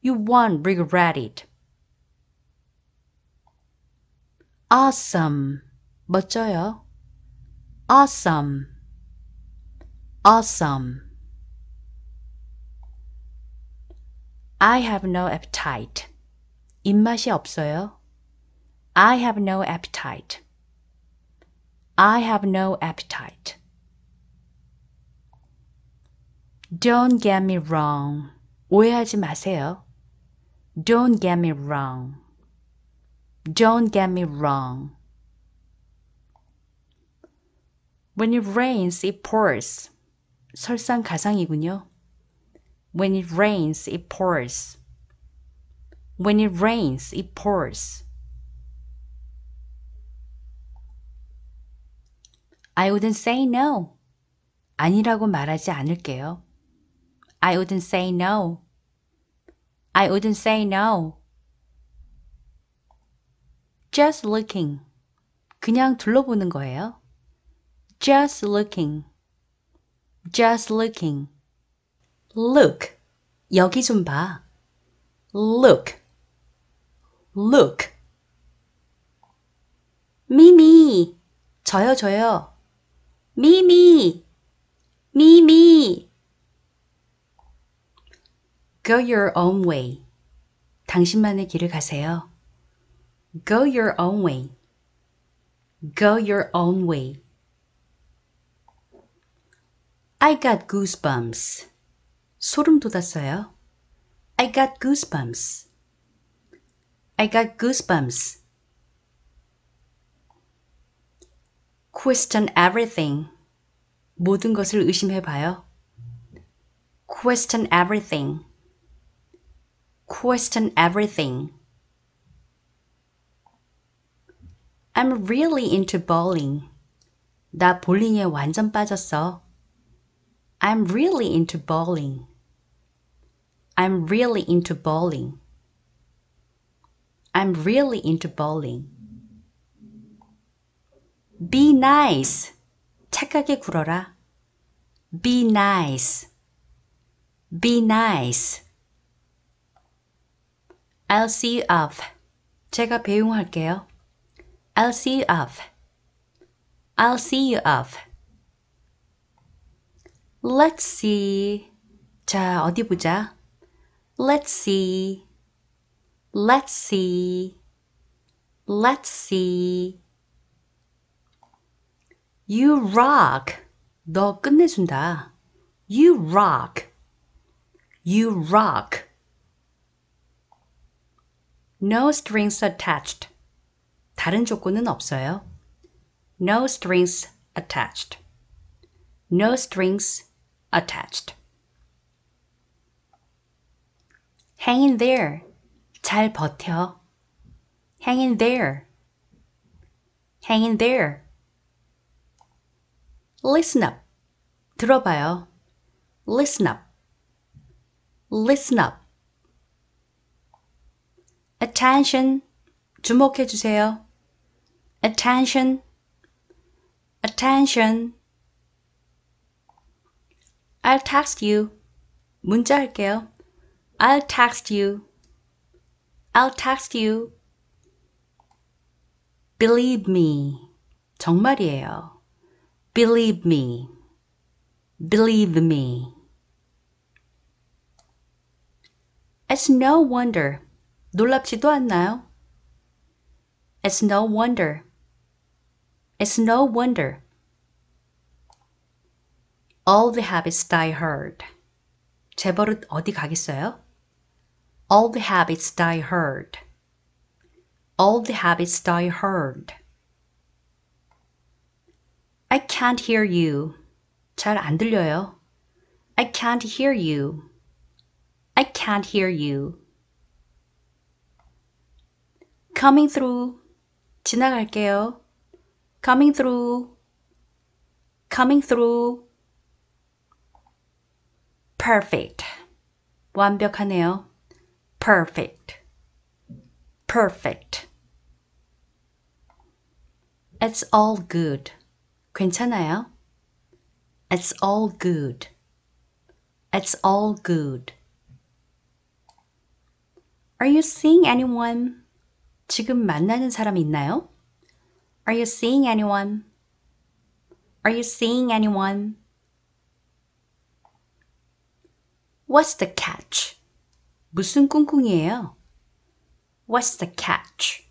You won't regret it. Awesome. 멋져요. Awesome. Awesome. I have no appetite. 입맛이 없어요. I have no appetite. I have no appetite. Don't get me wrong. 오해하지 마세요. Don't get me wrong. Don't get me wrong. When it rains, it pours. 설상가상이군요. When it rains, it pours. When it rains, it pours. I wouldn't say no. 아니라고 말하지 않을게요. I wouldn't say no. I wouldn't say no. Just looking. 그냥 둘러보는 거예요. Just looking. Just looking. Look. 여기 좀 봐. Look. Look. 미미. 저요, 저요. 미미, 미미. Go your own way. 당신만의 길을 가세요. Go your own way. Go your own way. I got goosebumps. 소름 돋았어요. I got goosebumps. I got goosebumps. Question everything. 모든 것을 의심해 봐요. Question everything. Question everything. I'm really into bowling. 나 볼링에 완전 빠졌어. I'm really into bowling. I'm really into bowling. I'm really into bowling. be nice. 착하게 굴어라. be nice. be nice. I'll see you off. 제가 배웅할게요. I'll see you off. I'll see you off. Let's see. 자, 어디 보자. Let's see. Let's see. Let's see. You rock. 너 끝내준다. You rock. You rock. No strings attached. 다른 조건은 없어요. No strings attached. No strings attached. Hang in there. 잘 버텨. Hang in there. Hang in there listen up. 들어봐요. listen up. listen up. attention. 주목해 주세요. attention. attention. I'll text you. 문자 할게요. I'll text you. I'll text you. Believe me. 정말이에요. Believe me. Believe me. It's no wonder. 놀랍지도 않나요? It's no wonder. It's no wonder. All the habits die hard. 재벌은 어디 가겠어요? All the habits die hard. All the habits die hard. I can't hear you. 잘 안 들려요. I can't hear you. I can't hear you. coming through 지나갈게요. coming through coming through perfect 완벽하네요. perfect perfect It's all good. 괜찮아요? It's all good. It's all good. Are you seeing anyone? 지금 만나는 사람 있나요? Are you seeing anyone? Are you seeing anyone? What's the catch? 무슨 꿍꿍이에요? What's the catch?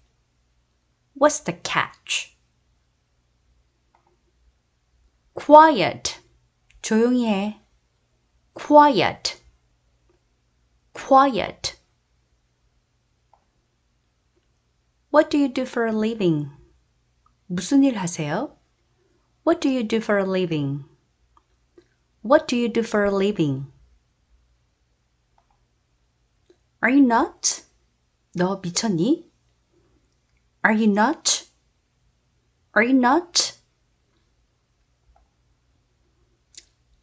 What's the catch? quiet 조용히 해 quiet quiet What do you do for a living? 무슨 일 하세요? What do you do for a living? What do you do for a living? Are you not? 너 미쳤니? Are you not? Are you not?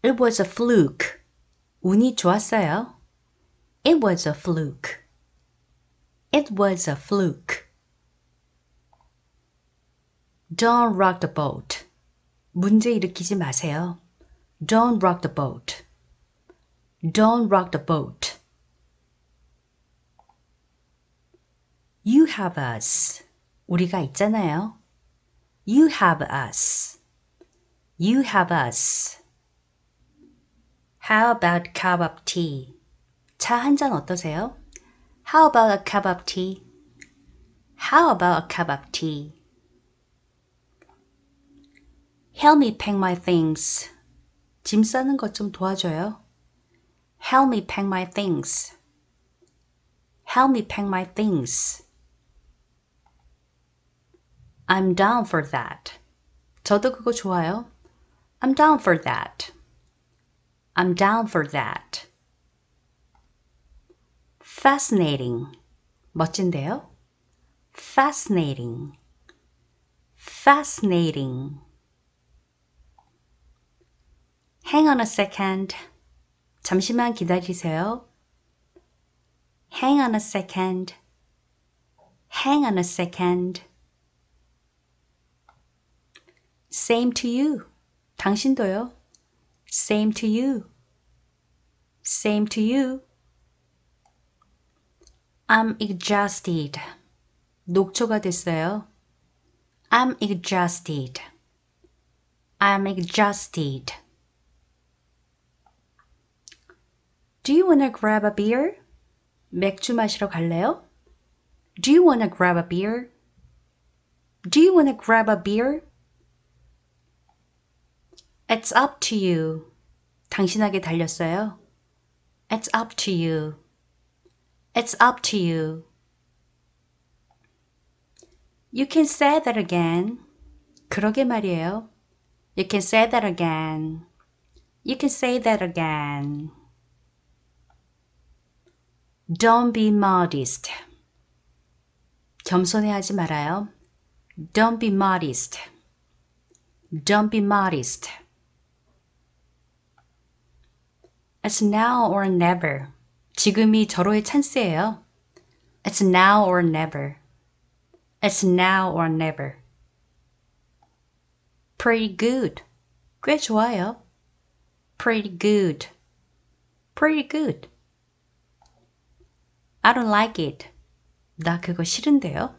It was a fluke. 운이 좋았어요. It was a fluke. It was a fluke. Don't rock the boat. 문제 일으키지 마세요. Don't rock the boat. Don't rock the boat. You have us. 우리가 있잖아요. You have us. You have us. How about a cup of tea? 차 한 잔 어떠세요? How about a cup of tea? How about a cup of tea? Help me pack my things. 짐 싸는 것 좀 도와줘요. Help me pack my things. Help me pack my things. I'm down for that. 저도 그거 좋아요. I'm down for that. I'm down for that. fascinating 멋진데요? fascinating fascinating hang on a second 잠시만 기다리세요. hang on a second hang on a second same to you 당신도요. Same to you. Same to you. I'm exhausted. 녹초가 됐어요. I'm exhausted. I'm exhausted. Do you wanna grab a beer? 맥주 마시러 갈래요? Do you wanna grab a beer? Do you wanna grab a beer? It's up to you. 당신에게 달렸어요. It's up to you. It's up to you. You can say that again. 그러게 말이에요. You can say that again. You can say that again. Don't be modest. 겸손해하지 말아요. Don't be modest. Don't be modest. It's now or never. 지금이 절호의 찬스예요. It's now or never. It's now or never. Pretty good. 꽤 좋아요. Pretty good. Pretty good. I don't like it. 나 그거 싫은데요.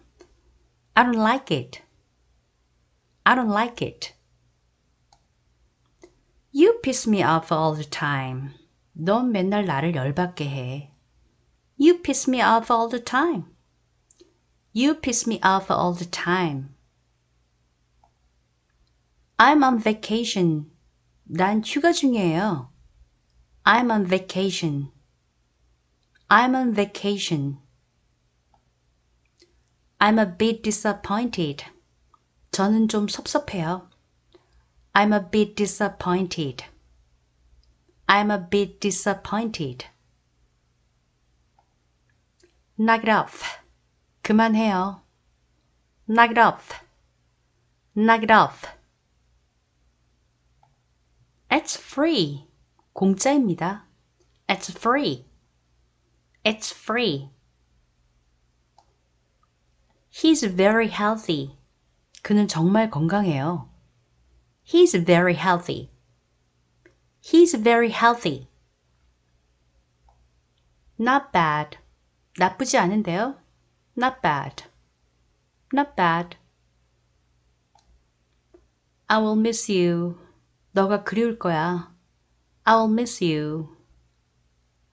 I don't like it. I don't like it. You piss me off all the time. 넌 맨날 나를 열받게 해. You piss me off all the time. You piss me off all the time. I'm on vacation. 난 휴가 중이에요. I'm on vacation. I'm on vacation. I'm a bit disappointed. 저는 좀 섭섭해요. I'm a bit disappointed. I'm a bit disappointed. Knock it off. 그만해요. Knock it off. Knock it off. It's free. 공짜입니다. It's free. It's free. He's very healthy. 그는 정말 건강해요. He's very healthy. He's very healthy. Not bad. 나쁘지 않은데요. Not bad. Not bad. I will miss you. 너가 그리울 거야. I will miss you.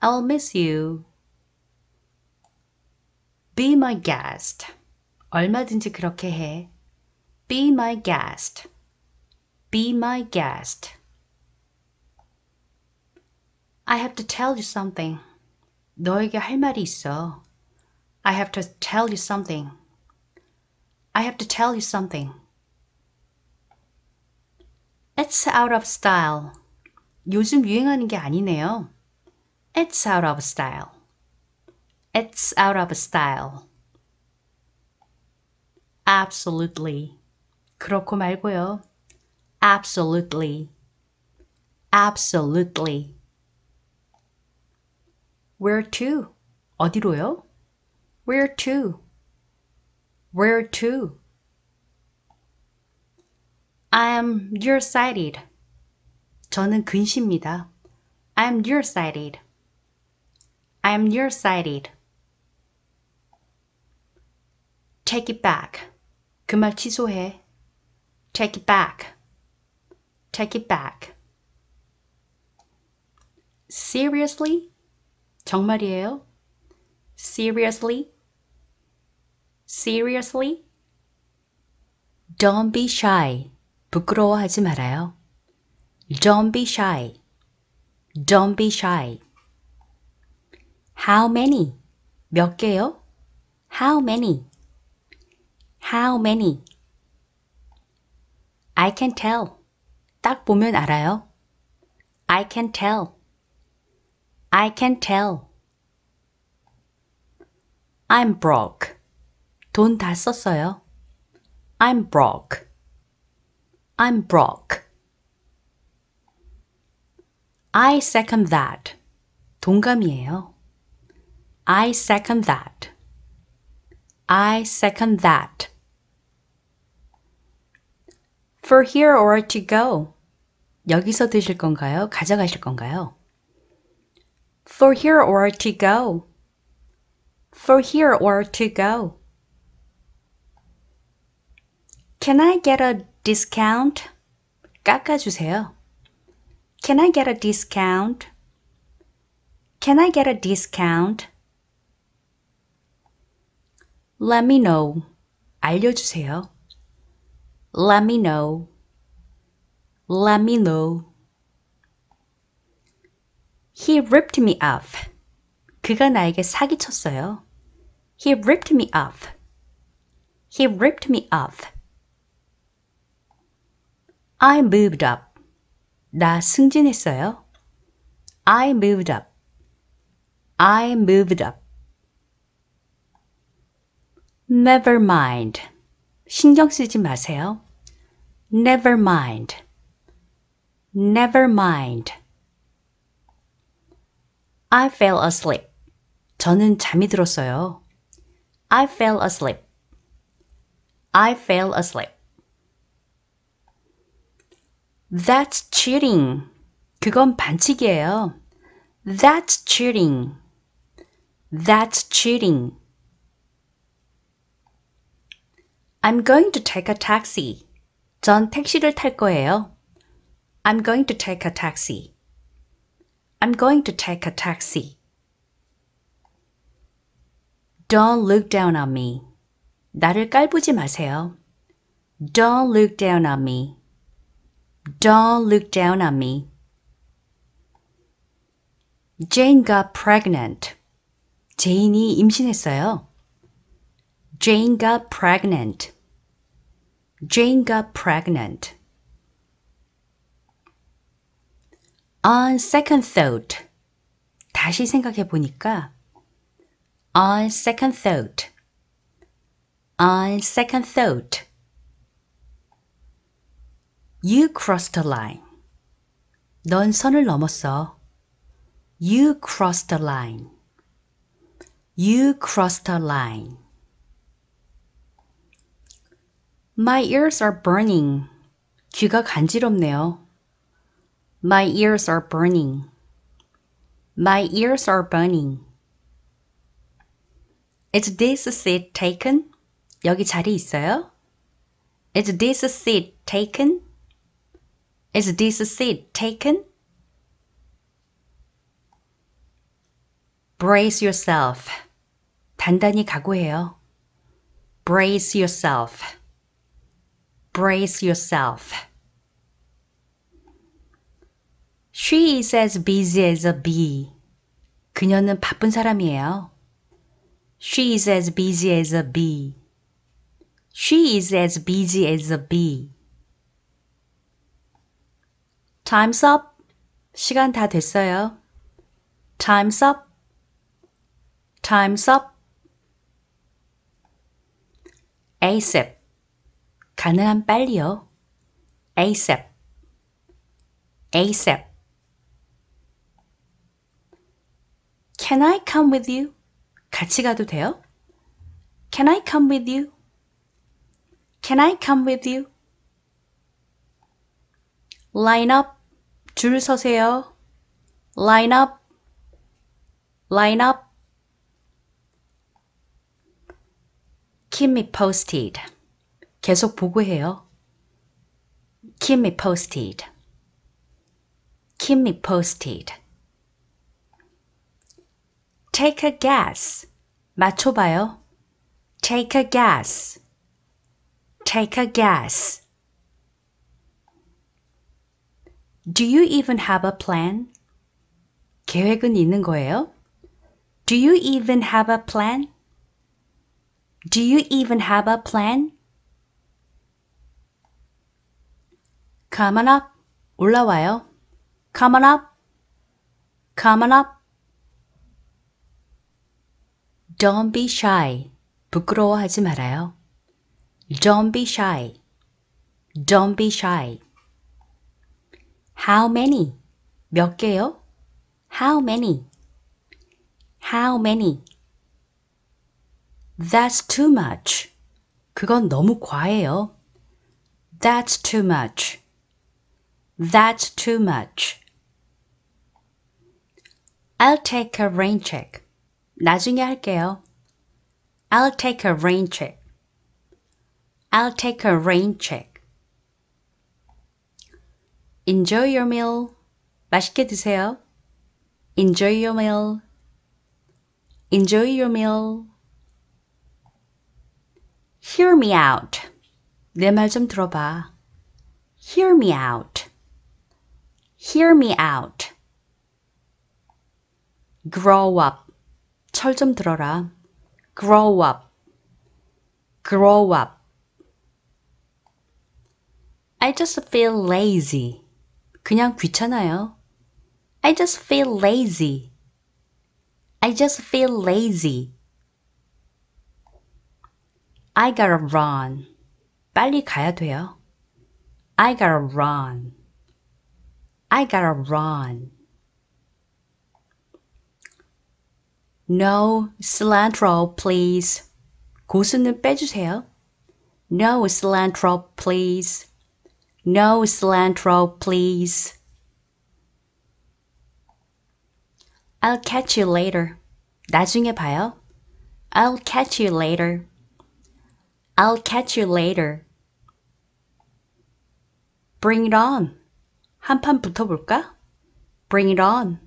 I will miss you. Be my guest. 얼마든지 그렇게 해. Be my guest. Be my guest. I have to tell you something. 너에게 할 말이 있어. I have to tell you something. I have to tell you something. It's out of style. 요즘 유행하는 게 아니네요. It's out of style. It's out of style. Absolutely. 그렇고 말고요. Absolutely. Absolutely. Where to? 어디로요? Where to? Where to? I'm nearsighted. 저는 근시입니다. I'm nearsighted. I'm nearsighted. Take it back. 그 말 취소해. Take it back. Take it back. Seriously? 정말이에요? Seriously? Seriously? Don't be shy. 부끄러워하지 말아요. Don't be shy. Don't be shy. How many? 몇 개요? How many? How many? I can tell. 딱 보면 알아요. I can tell. I can tell. I'm broke. 돈다 썼어요. I'm broke. I'm broke. I second that. 동감이에요. I second that. I second that. For here or to go. 여기서 드실 건가요? 가져가실 건가요? For here or to go. For here or to go. Can I get a discount? 깎아주세요. Can I get a discount? Can I get a discount? Let me know. 알려주세요. Let me know. Let me know. He ripped me off. 그가 나에게 사기쳤어요. He ripped me off. He ripped me off. I moved up. 나 승진했어요. I moved up. I moved up. Never mind. 신경 쓰지 마세요. Never mind. Never mind. I fell asleep. 저는 잠이 들었어요. I fell asleep. I fell asleep. That's cheating. 그건 반칙이에요. That's cheating. That's cheating. I'm going to take a taxi. 전 택시를 탈 거예요. I'm going to take a taxi. I'm going to take a taxi. Don't look down on me. 나를 깔보지 마세요. Don't look down on me. Don't look down on me. Jane got pregnant. 제인이 임신했어요. Jane got pregnant. Jane got pregnant. On second thought. 다시 생각해 보니까 on second thought. on second thought. You crossed the line. 넌 선을 넘었어. You crossed the line. You crossed the line. My ears are burning. 귀가 간지럽네요. My ears are burning. My ears are burning. Is this seat taken? 여기 자리 있어요? Is this seat taken? Is this seat taken? Brace yourself. 단단히 각오해요. Brace yourself. Brace yourself. She is as busy as a bee. 그녀는 바쁜 사람이에요. She is as busy as a bee. She is as busy as a bee. Time's up. 시간 다 됐어요. Time's up. Time's up. ASAP. 가능한 빨리요. ASAP. ASAP. Can I come with you? 같이 가도 돼요? Can I come with you? Can I come with you? Line up. 줄 서세요. Line up. Line up. Keep me posted. 계속 보고해요. Keep me posted. Keep me posted. Take a guess. 맞춰봐요. Take a guess. Take a guess. Do you even have a plan? 계획은 있는 거예요? Do you even have a plan? Do you even have a plan? Come on up. 올라와요. Come on up. Come on up. Don't be shy. 부끄러워하지 말아요. Don't be shy. Don't be shy. How many? 몇 개요? How many? How many? That's too much. 그건 너무 과해요. That's too much. That's too much. I'll take a rain check. 나중에 할게요. I'll take a rain check. I'll take a rain check. Enjoy your meal. 맛있게 드세요. Enjoy your meal. Enjoy your meal. Hear me out. 내 말 좀 들어봐. Hear me out. Hear me out. Grow up. 철좀 들어라. grow up, grow up. I just feel lazy. 그냥 귀찮아요. I just feel lazy. I just feel lazy. I gotta run. 빨리 가야 돼요. I gotta run. I gotta run. No cilantro, please. 고수는 빼주세요. No cilantro, please. No cilantro, please. I'll catch you later. 나중에 봐요. I'll catch you later. I'll catch you later. Bring it on. 한판 붙어볼까? Bring it on.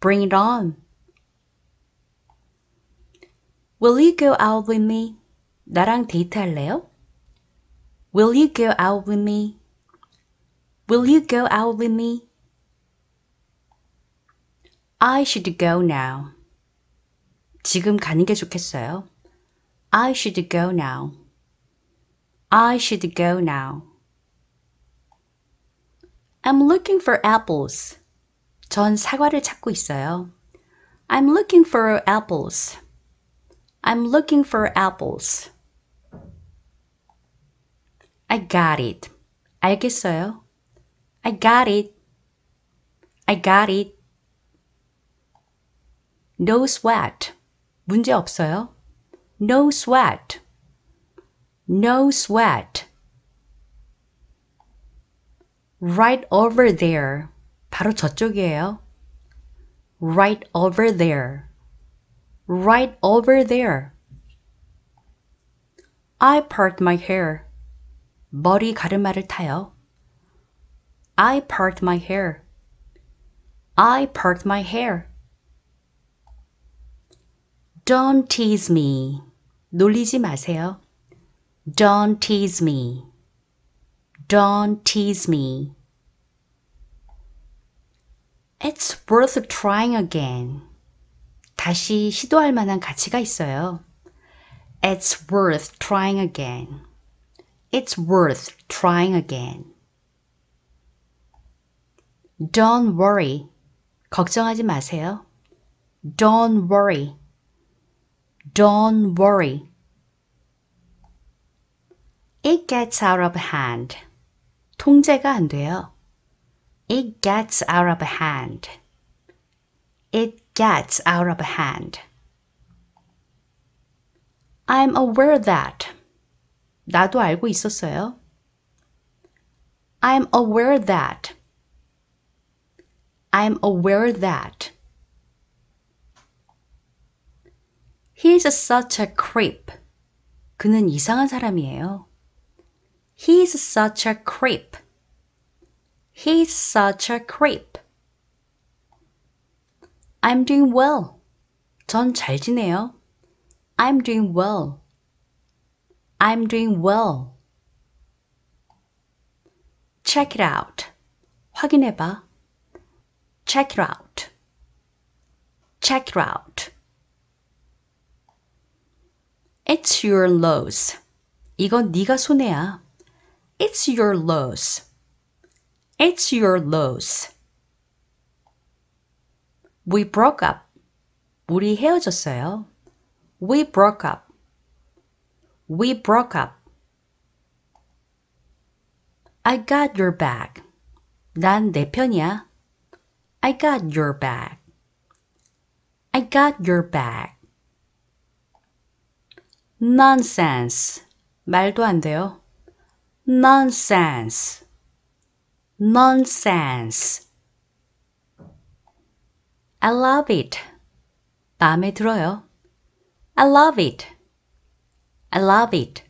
Bring it on. Will you go out with me? 나랑 데이트할래요? Will you go out with me? Will you go out with me? I should go now. 지금 가는 게 좋겠어요. I should go now. I should go now. I'm looking for apples. 전 사과를 찾고 있어요. I'm looking for apples. I'm looking for apples. I got it. 알겠어요. I got it. I got it. No sweat. 문제 없어요. No sweat. No sweat. Right over there. 바로 저쪽이에요. Right over there. Right over there. I part my hair. 머리 가르마를 타요. I part my hair. I part my hair. Don't tease me. 놀리지 마세요. Don't tease me. Don't tease me. It's worth trying again. 다시 시도할 만한 가치가 있어요. It's worth trying again. It's worth trying again. Don't worry. 걱정하지 마세요. Don't worry. Don't worry. It gets out of hand. 통제가 안 돼요. It gets out of hand. It gets out of hand. I'm aware that. 나도 알고 있었어요. I'm aware that. I'm aware that. He's such a creep. 그는 이상한 사람이에요. He's such a creep. He's such a creep. I'm doing well. 전 잘 지내요. I'm doing well. I'm doing well. Check it out. 확인해 봐. Check it out. Check it out. It's your loss. 이건 네가 손해야. It's your loss. It's your loss. We broke up. 우리 헤어졌어요. We broke up. We broke up. I got your back. 난 편이야. I got your back. I got your back. nonsense. 말도 안 돼요. nonsense. nonsense. I love it. 마음에 들어요. I love it. I love it.